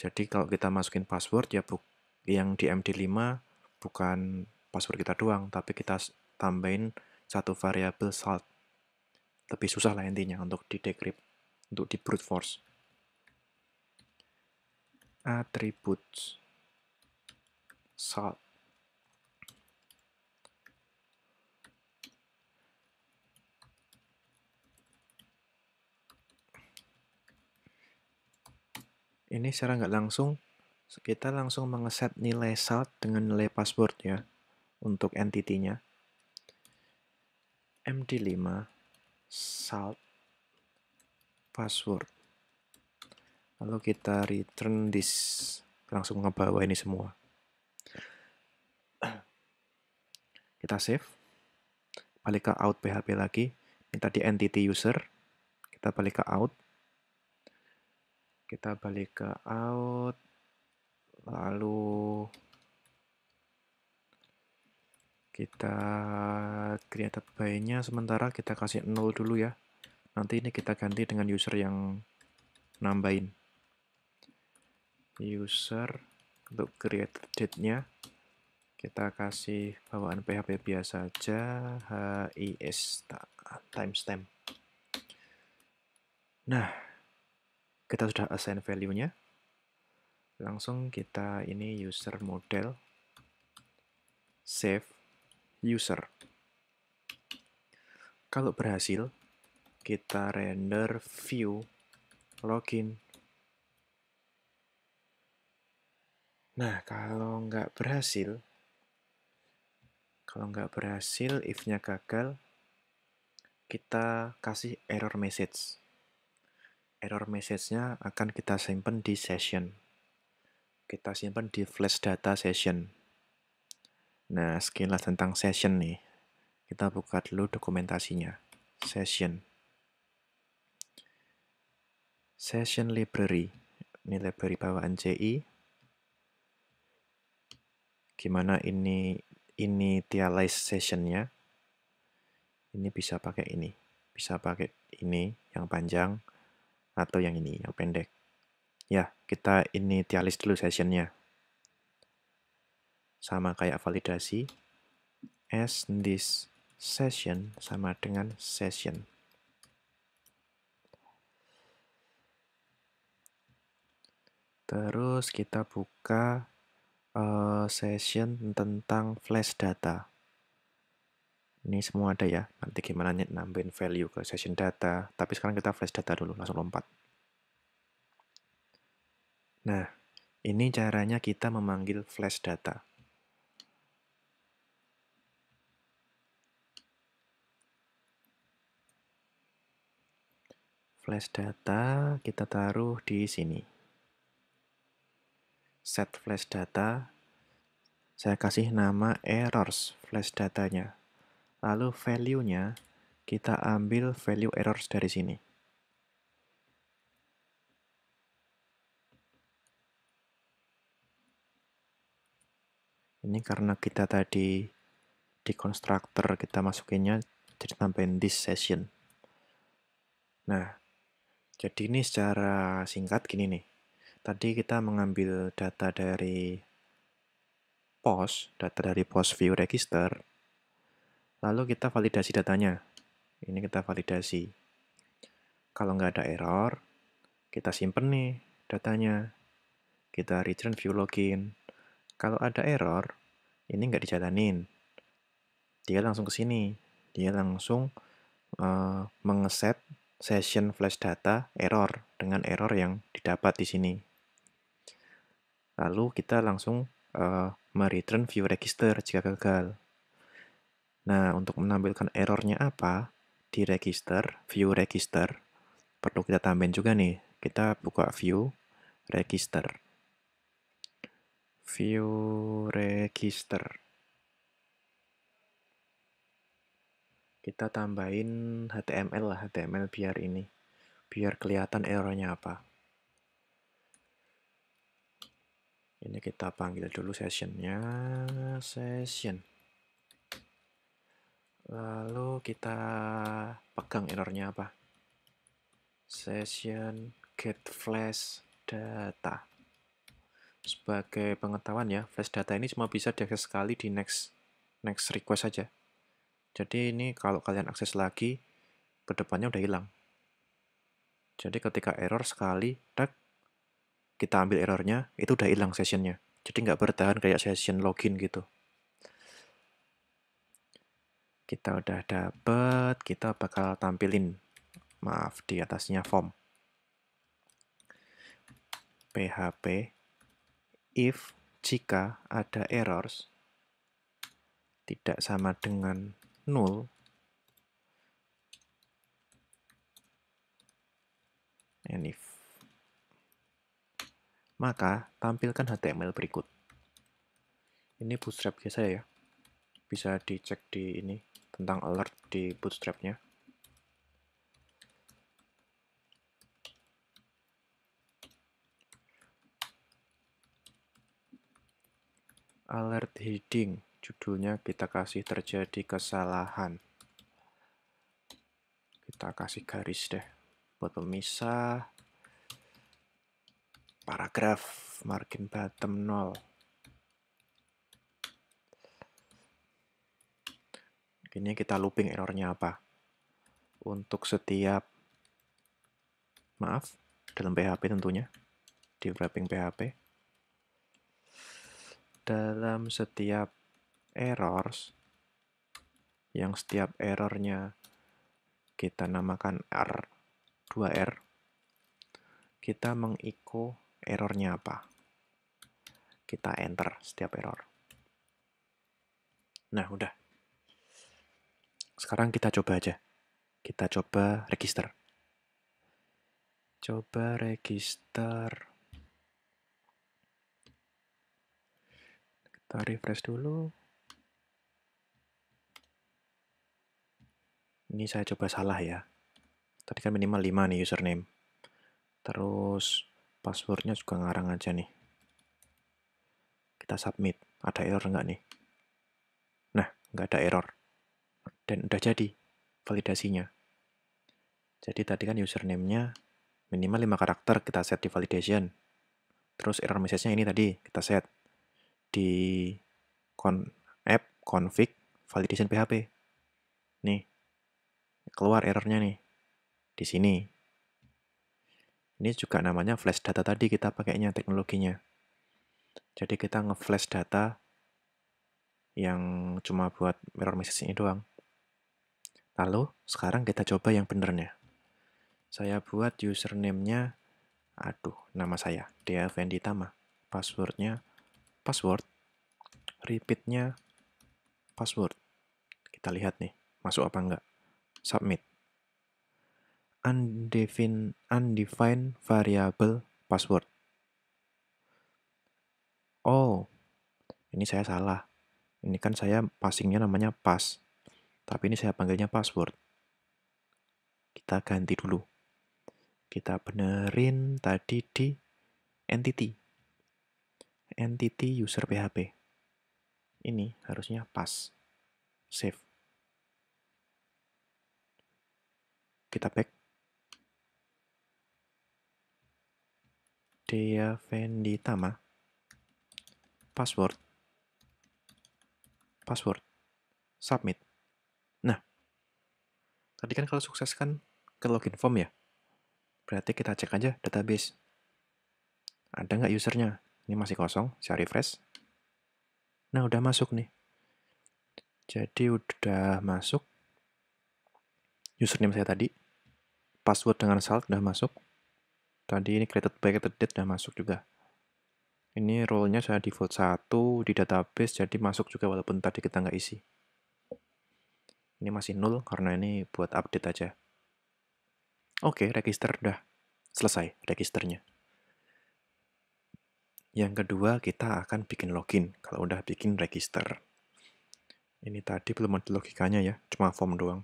Jadi kalau kita masukin password ya bu yang di MD5 bukan password kita doang, tapi kita tambahin satu variabel salt. Lebih susah lah intinya untuk di decrypt, untuk di brute force. Attributes salt ini secara nggak langsung kita langsung mengeset nilai salt dengan nilai password ya untuk entity-nya. MD5 salt password. Lalu kita return this langsung ngebawa ini semua. Kita save. Balik ke out PHP lagi. Ini tadi entity user. Kita balik ke out kita balik ke out lalu kita create by-nya sementara kita kasih 0 dulu ya nanti ini kita ganti dengan user yang nambahin user untuk create date-nya kita kasih bawaan PHP biasa aja HIS timestamp nah kita sudah assign value-nya. Langsung kita ini user model save user. Kalau berhasil, kita render view login. Nah, kalau nggak berhasil, kalau nggak berhasil, if-nya gagal, kita kasih error message error message-nya akan kita simpan di session. Kita simpan di flash data session. Nah, sekilas tentang session nih. Kita buka dulu dokumentasinya. Session. Session library. Ini library bawaan CI. Gimana ini initialize sessionnya? Ini bisa pakai ini. Bisa pakai ini yang panjang atau yang ini, yang pendek. Ya, kita initialize dulu sessionnya. Sama kayak validasi, as this session sama dengan session. Terus kita buka uh, session tentang flash data ini semua ada ya nanti gimana nambahin value ke session data tapi sekarang kita flash data dulu langsung lompat nah ini caranya kita memanggil flash data flash data kita taruh di sini set flash data saya kasih nama errors flash datanya Lalu value-nya, kita ambil value errors dari sini. Ini karena kita tadi di constructor kita masukinnya jadi tambahin this session. Nah, jadi ini secara singkat gini nih. Tadi kita mengambil data dari post, data dari post View Register, Lalu kita validasi datanya. Ini kita validasi. Kalau nggak ada error, kita simpen nih datanya. Kita return view login. Kalau ada error, ini nggak dijalanin. Dia langsung ke sini. Dia langsung uh, mengeset session flash data error dengan error yang didapat di sini. Lalu kita langsung uh, mereturn view register jika gagal. Nah, untuk menampilkan errornya apa di register, view register, perlu kita tambahin juga nih. Kita buka view register. View register. Kita tambahin HTML lah, HTML biar ini, biar kelihatan errornya apa. Ini kita panggil dulu sessionnya, session. Lalu kita pegang errornya apa? Session get flash data. Sebagai pengetahuan ya, flash data ini cuma bisa diakses sekali di next next request saja. Jadi ini kalau kalian akses lagi, kedepannya udah hilang. Jadi ketika error sekali, tak kita ambil errornya, itu udah hilang sessionnya. Jadi nggak bertahan kayak session login gitu kita udah dapet, kita bakal tampilin, maaf, di atasnya form. PHP if jika ada errors tidak sama dengan nol, and if maka tampilkan HTML berikut ini bootstrap biasa ya bisa dicek di ini tentang alert di bootstrapnya alert heading judulnya kita kasih terjadi kesalahan kita kasih garis deh buat pemisah paragraf margin bottom 0 Ini kita looping errornya apa. Untuk setiap, maaf, dalam PHP tentunya, di wrapping PHP, dalam setiap errors, yang setiap errornya kita namakan R, 2R, kita mengiko errornya apa. Kita enter setiap error. Nah, udah. Sekarang kita coba aja. Kita coba register. Coba register. Kita refresh dulu. Ini saya coba salah ya. Tadi kan minimal 5 nih username. Terus passwordnya juga ngarang aja nih. Kita submit. Ada error nggak nih? Nah, nggak ada error dan udah jadi validasinya. Jadi tadi kan username-nya minimal 5 karakter kita set di validation. Terus error message-nya ini tadi kita set di con app config validation PHP. Nih. Keluar errornya nih. Di sini. Ini juga namanya flash data tadi kita pakainya teknologinya. Jadi kita nge-flash data yang cuma buat error message ini doang. Lalu, sekarang kita coba yang benernya. Saya buat username-nya, aduh, nama saya, Dea Venditama. Passwordnya, password. Repeat-nya, password. Kita lihat nih, masuk apa enggak. Submit. Undefined, undefined variable password. Oh, ini saya salah. Ini kan saya passing-nya namanya pass tapi ini saya panggilnya password. Kita ganti dulu. Kita benerin tadi di entity. Entity user PHP. Ini harusnya pas. Save. Kita back. Dea Venditama password password submit Tadi kan kalau sukses kan ke login form ya. Berarti kita cek aja database. Ada nggak usernya? Ini masih kosong, saya refresh. Nah, udah masuk nih. Jadi udah masuk. Username saya tadi. Password dengan salt udah masuk. Tadi ini created by created date udah masuk juga. Ini role-nya saya default 1 di database, jadi masuk juga walaupun tadi kita nggak isi. Ini masih nol karena ini buat update aja. Oke, register udah selesai registernya. Yang kedua, kita akan bikin login kalau udah bikin register. Ini tadi belum ada logikanya ya, cuma form doang.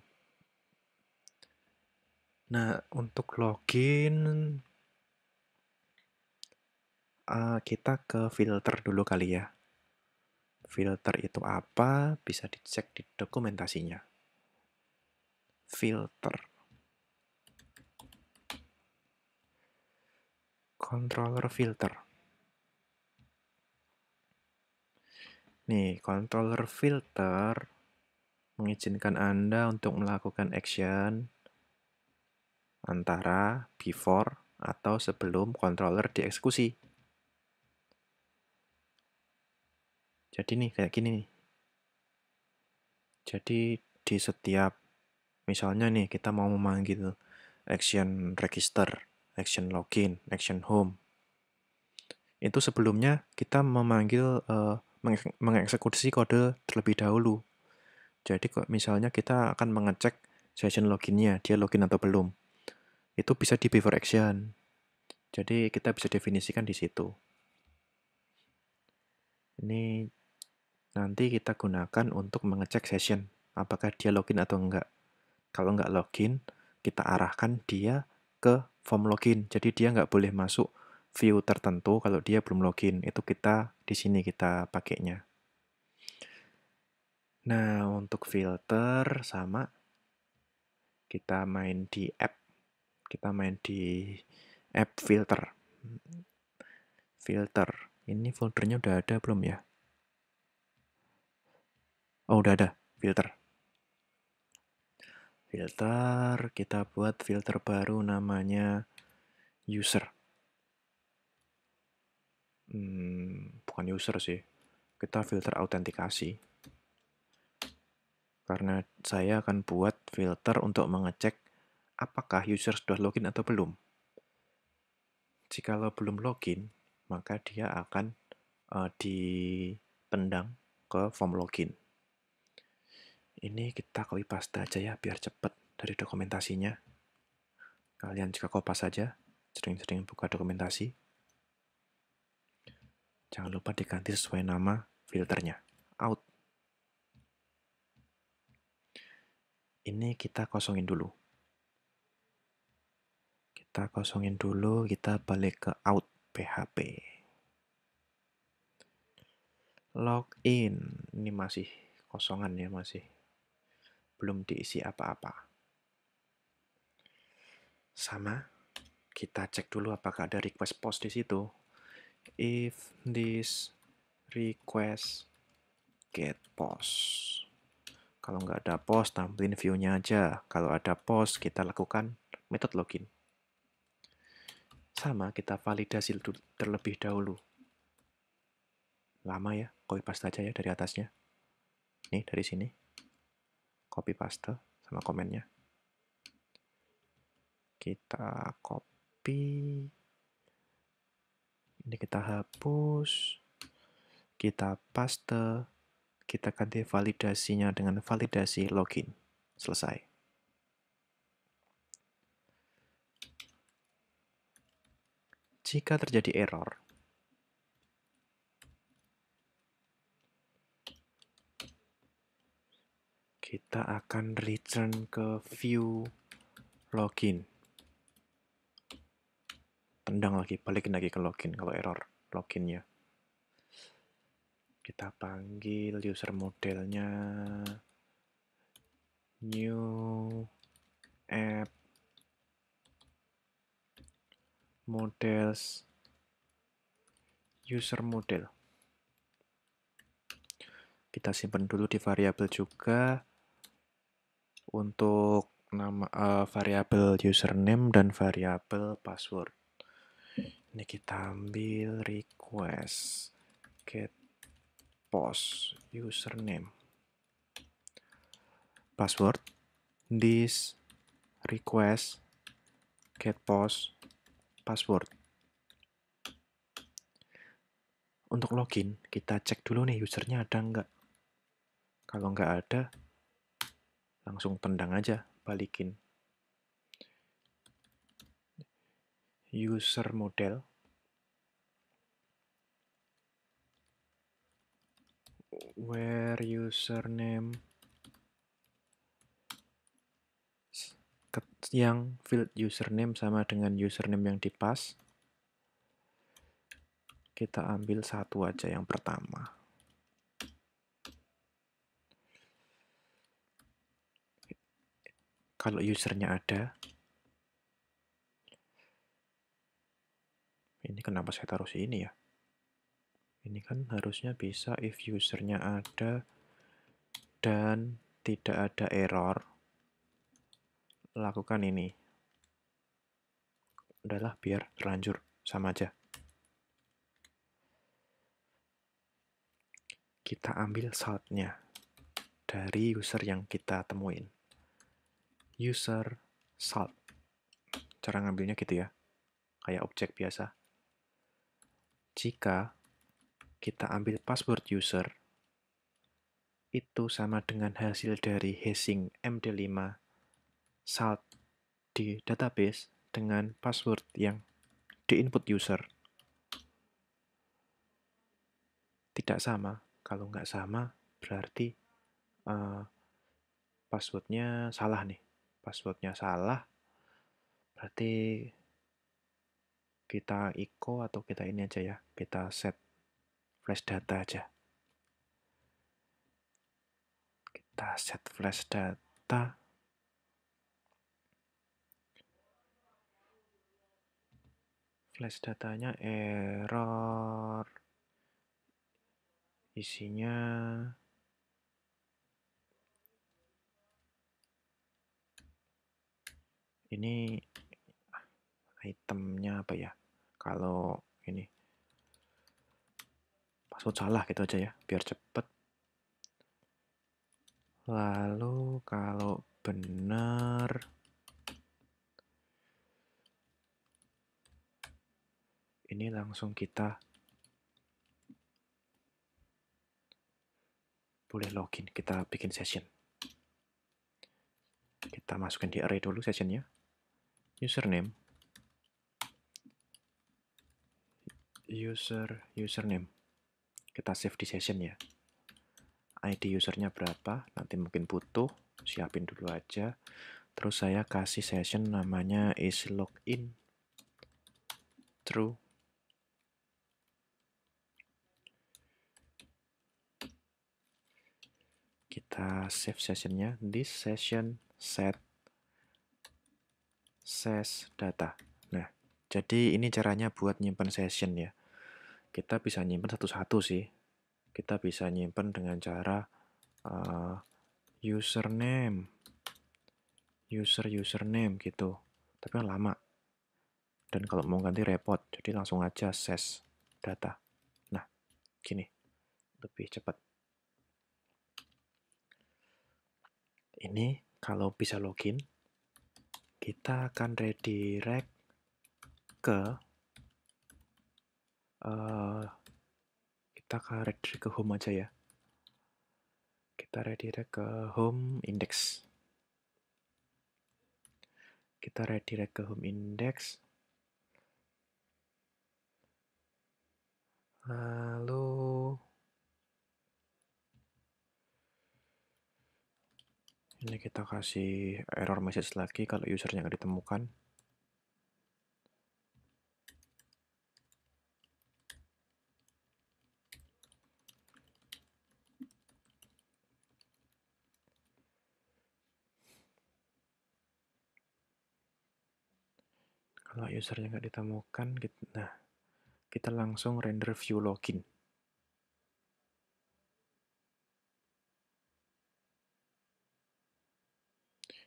Nah, untuk login, uh, kita ke filter dulu kali ya. Filter itu apa, bisa dicek di dokumentasinya filter controller filter nih controller filter mengizinkan Anda untuk melakukan action antara before atau sebelum controller dieksekusi. Jadi nih kayak gini nih. Jadi di setiap Misalnya nih kita mau memanggil action register, action login, action home. Itu sebelumnya kita memanggil uh, mengeksekusi kode terlebih dahulu. Jadi misalnya kita akan mengecek session loginnya, dia login atau belum. Itu bisa di before action. Jadi kita bisa definisikan di situ. Ini nanti kita gunakan untuk mengecek session, apakah dia login atau enggak. Kalau nggak login, kita arahkan dia ke form login. Jadi dia nggak boleh masuk view tertentu kalau dia belum login. Itu kita di sini kita pakainya. Nah, untuk filter sama kita main di app. Kita main di app filter. Filter. Ini foldernya udah ada belum ya? Oh, udah ada. Filter filter, kita buat filter baru namanya user. Hmm, bukan user sih, kita filter autentikasi. Karena saya akan buat filter untuk mengecek apakah user sudah login atau belum. Jika lo belum login, maka dia akan uh, dipendang ke form login. Ini kita copy paste aja ya, biar cepet dari dokumentasinya. Kalian juga kopas saja, sering-sering buka dokumentasi. Jangan lupa diganti sesuai nama filternya. Out. Ini kita kosongin dulu. Kita kosongin dulu, kita balik ke out PHP. Login. Ini masih kosongan ya, masih belum diisi apa-apa. Sama, kita cek dulu apakah ada request post di situ. If this request get post. Kalau nggak ada post, tampilin view-nya aja. Kalau ada post, kita lakukan method login. Sama, kita validasi terlebih dahulu. Lama ya, copy paste aja ya dari atasnya. Nih, dari sini copy paste sama komennya kita copy ini kita hapus kita paste kita ganti validasinya dengan validasi login selesai jika terjadi error kita akan return ke view login tendang lagi balikin lagi ke login kalau error loginnya kita panggil user modelnya new app models user model kita simpan dulu di variabel juga untuk nama uh, variabel username dan variabel password. Ini kita ambil request get post username password this request get post password. Untuk login kita cek dulu nih usernya ada nggak. Kalau nggak ada langsung tendang aja, balikin. User model. Where username yang field username sama dengan username yang dipas kita ambil satu aja yang pertama kalau usernya ada ini kenapa saya taruh sini ya ini kan harusnya bisa if usernya ada dan tidak ada error lakukan ini adalah biar terlanjur sama aja kita ambil saltnya dari user yang kita temuin user salt. Cara ngambilnya gitu ya, kayak objek biasa. Jika kita ambil password user, itu sama dengan hasil dari hashing MD5 salt di database dengan password yang di input user. Tidak sama. Kalau nggak sama, berarti uh, passwordnya salah nih passwordnya salah, berarti kita echo atau kita ini aja ya, kita set flash data aja. Kita set flash data. Flash datanya error isinya ini itemnya apa ya kalau ini password salah gitu aja ya biar cepet lalu kalau benar ini langsung kita boleh login kita bikin session kita masukin di array dulu sessionnya username user username kita save di session ya ID usernya berapa nanti mungkin butuh siapin dulu aja terus saya kasih session namanya is login true kita save sessionnya this session set ses data. Nah, jadi ini caranya buat nyimpan session ya. Kita bisa nyimpan satu-satu sih. Kita bisa nyimpan dengan cara uh, username, user username gitu. Tapi kan lama. Dan kalau mau ganti repot, jadi langsung aja ses data. Nah, gini, lebih cepat. Ini kalau bisa login, kita akan redirect ke uh, kita akan redirect ke home aja ya kita redirect ke home index kita redirect ke home index lalu Ini kita kasih error message lagi kalau usernya nggak ditemukan. Kalau usernya nggak ditemukan, kita, nah, kita langsung render view login.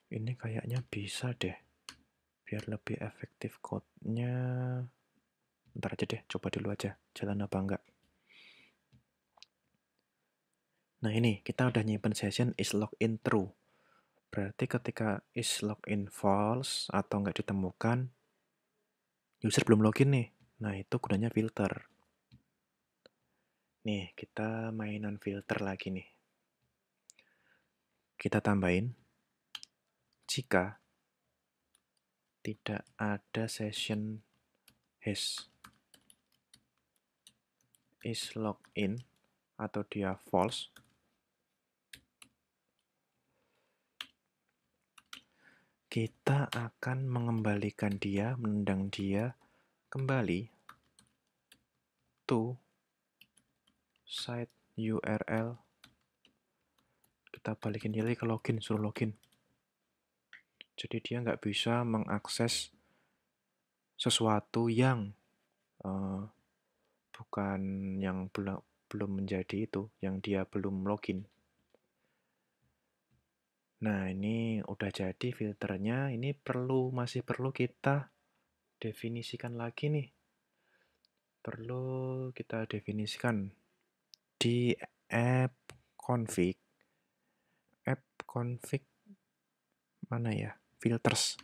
ini kayaknya bisa deh biar lebih efektif code-nya ntar aja deh coba dulu aja jalan apa enggak nah ini kita udah nyimpen session is login true berarti ketika is login false atau enggak ditemukan user belum login nih nah itu gunanya filter nih kita mainan filter lagi nih kita tambahin jika tidak ada session hash is in atau dia false kita akan mengembalikan dia, menendang dia kembali to site URL. Kita balikin dia ke login, suruh login. Jadi dia nggak bisa mengakses sesuatu yang uh, bukan yang belum belum menjadi itu, yang dia belum login. Nah ini udah jadi filternya, ini perlu masih perlu kita definisikan lagi nih. Perlu kita definisikan di app config. App config mana ya? filters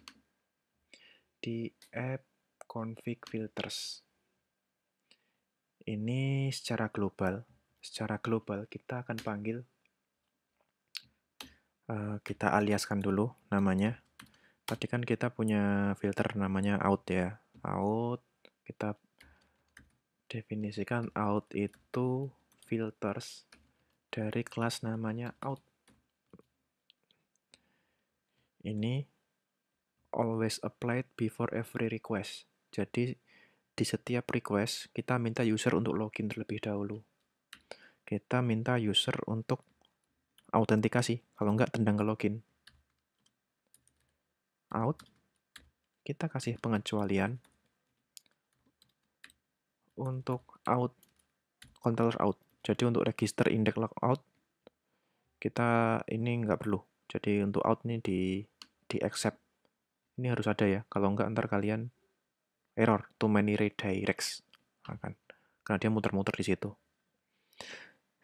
di app config filters ini secara global secara global kita akan panggil uh, kita aliaskan dulu namanya tadi kan kita punya filter namanya out ya out kita definisikan out itu filters dari kelas namanya out ini always applied before every request. Jadi di setiap request kita minta user untuk login terlebih dahulu. Kita minta user untuk autentikasi. Kalau enggak tendang ke login. Out. Kita kasih pengecualian untuk out controller out. Jadi untuk register index logout kita ini enggak perlu. Jadi untuk out ini di di accept ini harus ada ya, kalau enggak ntar kalian error, too many redirects. Akan. Karena dia muter-muter di situ.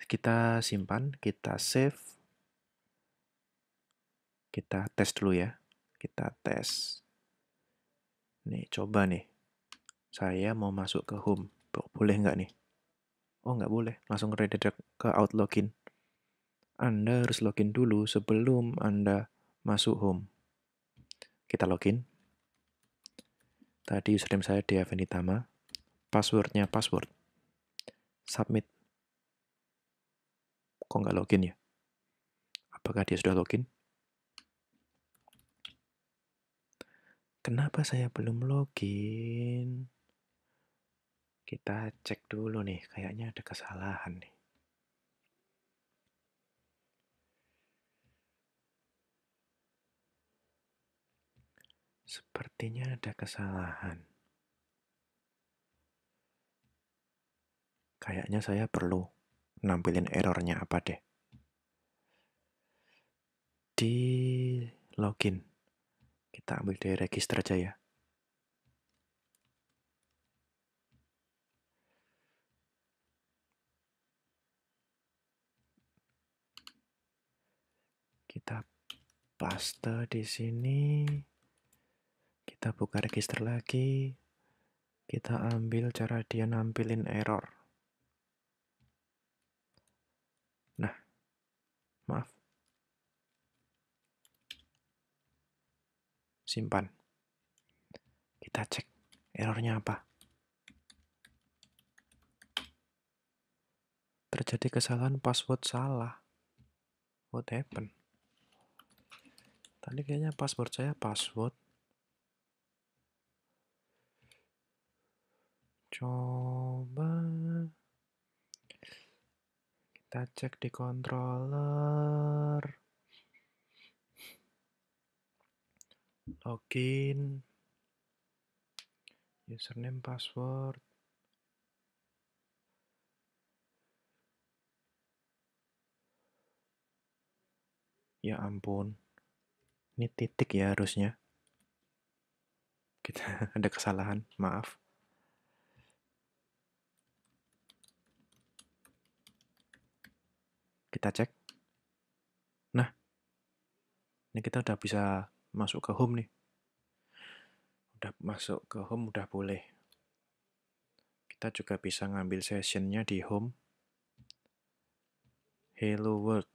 Kita simpan, kita save. Kita tes dulu ya. Kita tes. Nih, coba nih. Saya mau masuk ke home. Boleh nggak nih? Oh, nggak boleh. Langsung redirect ke out login. Anda harus login dulu sebelum Anda masuk home. Kita login. Tadi username saya di Avenitama. Passwordnya password. Submit. Kok nggak login ya? Apakah dia sudah login? Kenapa saya belum login? Kita cek dulu nih, kayaknya ada kesalahan nih. Sepertinya ada kesalahan. Kayaknya saya perlu nampilin errornya apa deh. Di login. Kita ambil dari register aja ya. Kita paste di sini. Kita buka register lagi. Kita ambil cara dia nampilin error. Nah, maaf. Simpan. Kita cek errornya apa. Terjadi kesalahan password salah. What happened? Tadi kayaknya password saya password Coba kita cek di controller. Login. Username password. Ya ampun. Ini titik ya harusnya. Kita ada kesalahan, maaf. Kita cek. Nah, ini kita udah bisa masuk ke home nih. Udah masuk ke home, udah boleh. Kita juga bisa ngambil sessionnya di home. Hello World.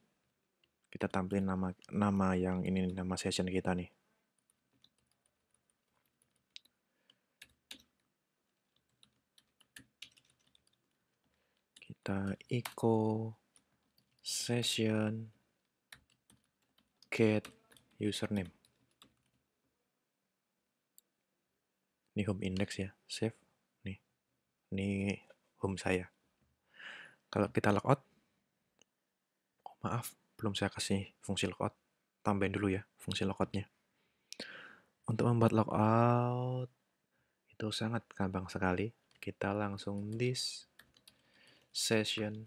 Kita tampilin nama nama yang ini nama session kita nih. kita eco session get username ini home index ya save nih ini home saya kalau kita logout oh, maaf belum saya kasih fungsi logout tambahin dulu ya fungsi logoutnya untuk membuat logout itu sangat gampang sekali kita langsung this session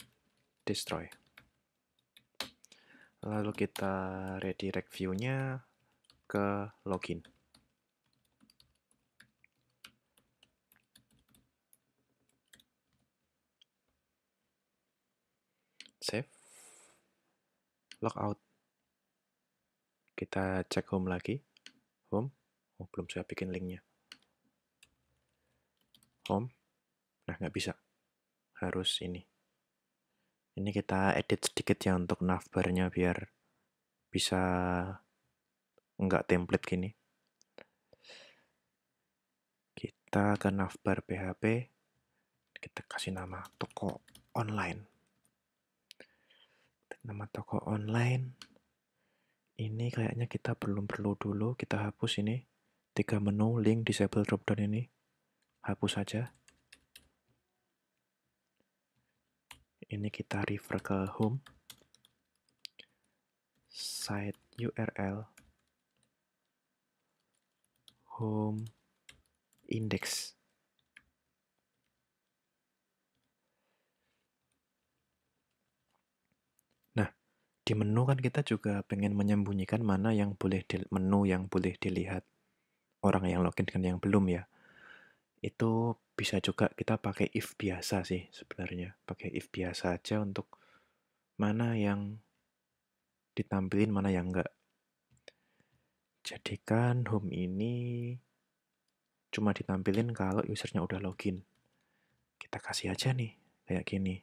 destroy Lalu kita redirect view-nya ke login. Save. Logout. Kita cek home lagi. Home. Oh, belum saya bikin link-nya. Home. Nah, nggak bisa. Harus ini ini kita edit sedikit ya untuk navbarnya biar bisa enggak template gini kita ke navbar PHP kita kasih nama toko online nama toko online ini kayaknya kita belum perlu dulu kita hapus ini tiga menu link disable dropdown ini hapus saja ini kita refer ke home site URL home index nah di menu kan kita juga pengen menyembunyikan mana yang boleh di, menu yang boleh dilihat orang yang login dengan yang belum ya itu bisa juga kita pakai if biasa sih sebenarnya. Pakai if biasa aja untuk mana yang ditampilin, mana yang enggak. Jadikan home ini cuma ditampilin kalau usernya udah login. Kita kasih aja nih, kayak gini.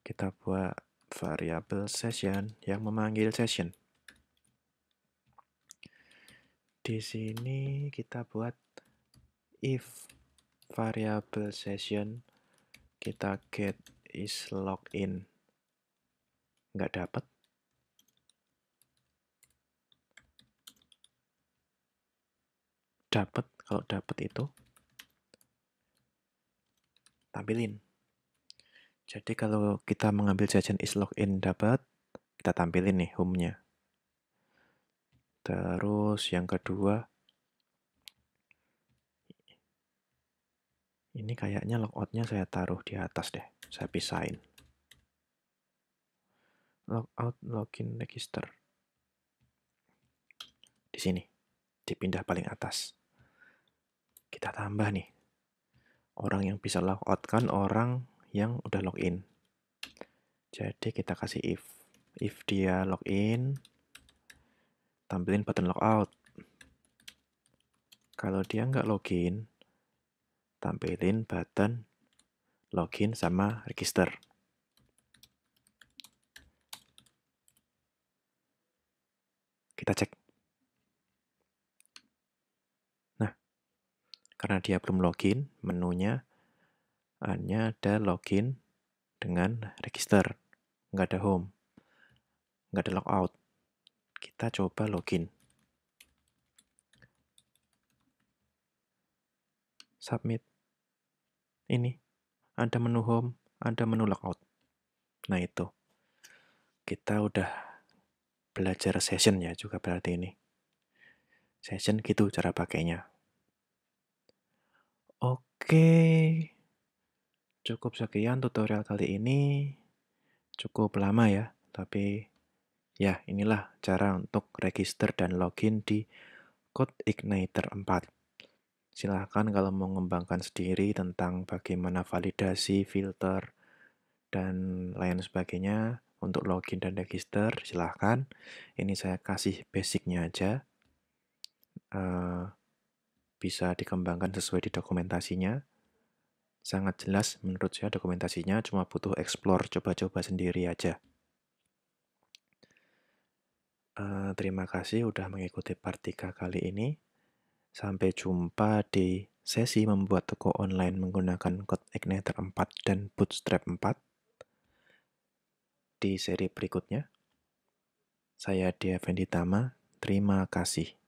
Kita buat variable session yang memanggil session. di sini kita buat if variable session kita get is login nggak dapat dapat kalau dapat itu tampilin jadi kalau kita mengambil session is login dapat kita tampilin nih home-nya Terus yang kedua, ini kayaknya logoutnya saya taruh di atas deh, saya pisahin. Logout, login, register. Di sini, dipindah paling atas. Kita tambah nih, orang yang bisa logout kan orang yang udah login. Jadi kita kasih if. If dia login, tampilin button logout. Kalau dia nggak login, tampilin button login sama register. Kita cek. Nah, karena dia belum login, menunya hanya ada login dengan register, nggak ada home, nggak ada logout. Kita coba login. Submit. Ini. Ada menu home, ada menu logout. Nah itu. Kita udah belajar session ya juga berarti ini. Session gitu cara pakainya. Oke. Cukup sekian tutorial kali ini. Cukup lama ya, tapi Ya, inilah cara untuk register dan login di Code Igniter 4. Silahkan kalau mau mengembangkan sendiri tentang bagaimana validasi, filter, dan lain sebagainya untuk login dan register, silahkan. Ini saya kasih basicnya aja. Uh, bisa dikembangkan sesuai di dokumentasinya. Sangat jelas menurut saya dokumentasinya, cuma butuh explore, coba-coba sendiri aja. Eh, terima kasih sudah mengikuti part 3 kali ini. Sampai jumpa di sesi membuat toko online menggunakan code Igniter 4 dan Bootstrap 4 di seri berikutnya. Saya Dia Venditama, terima kasih.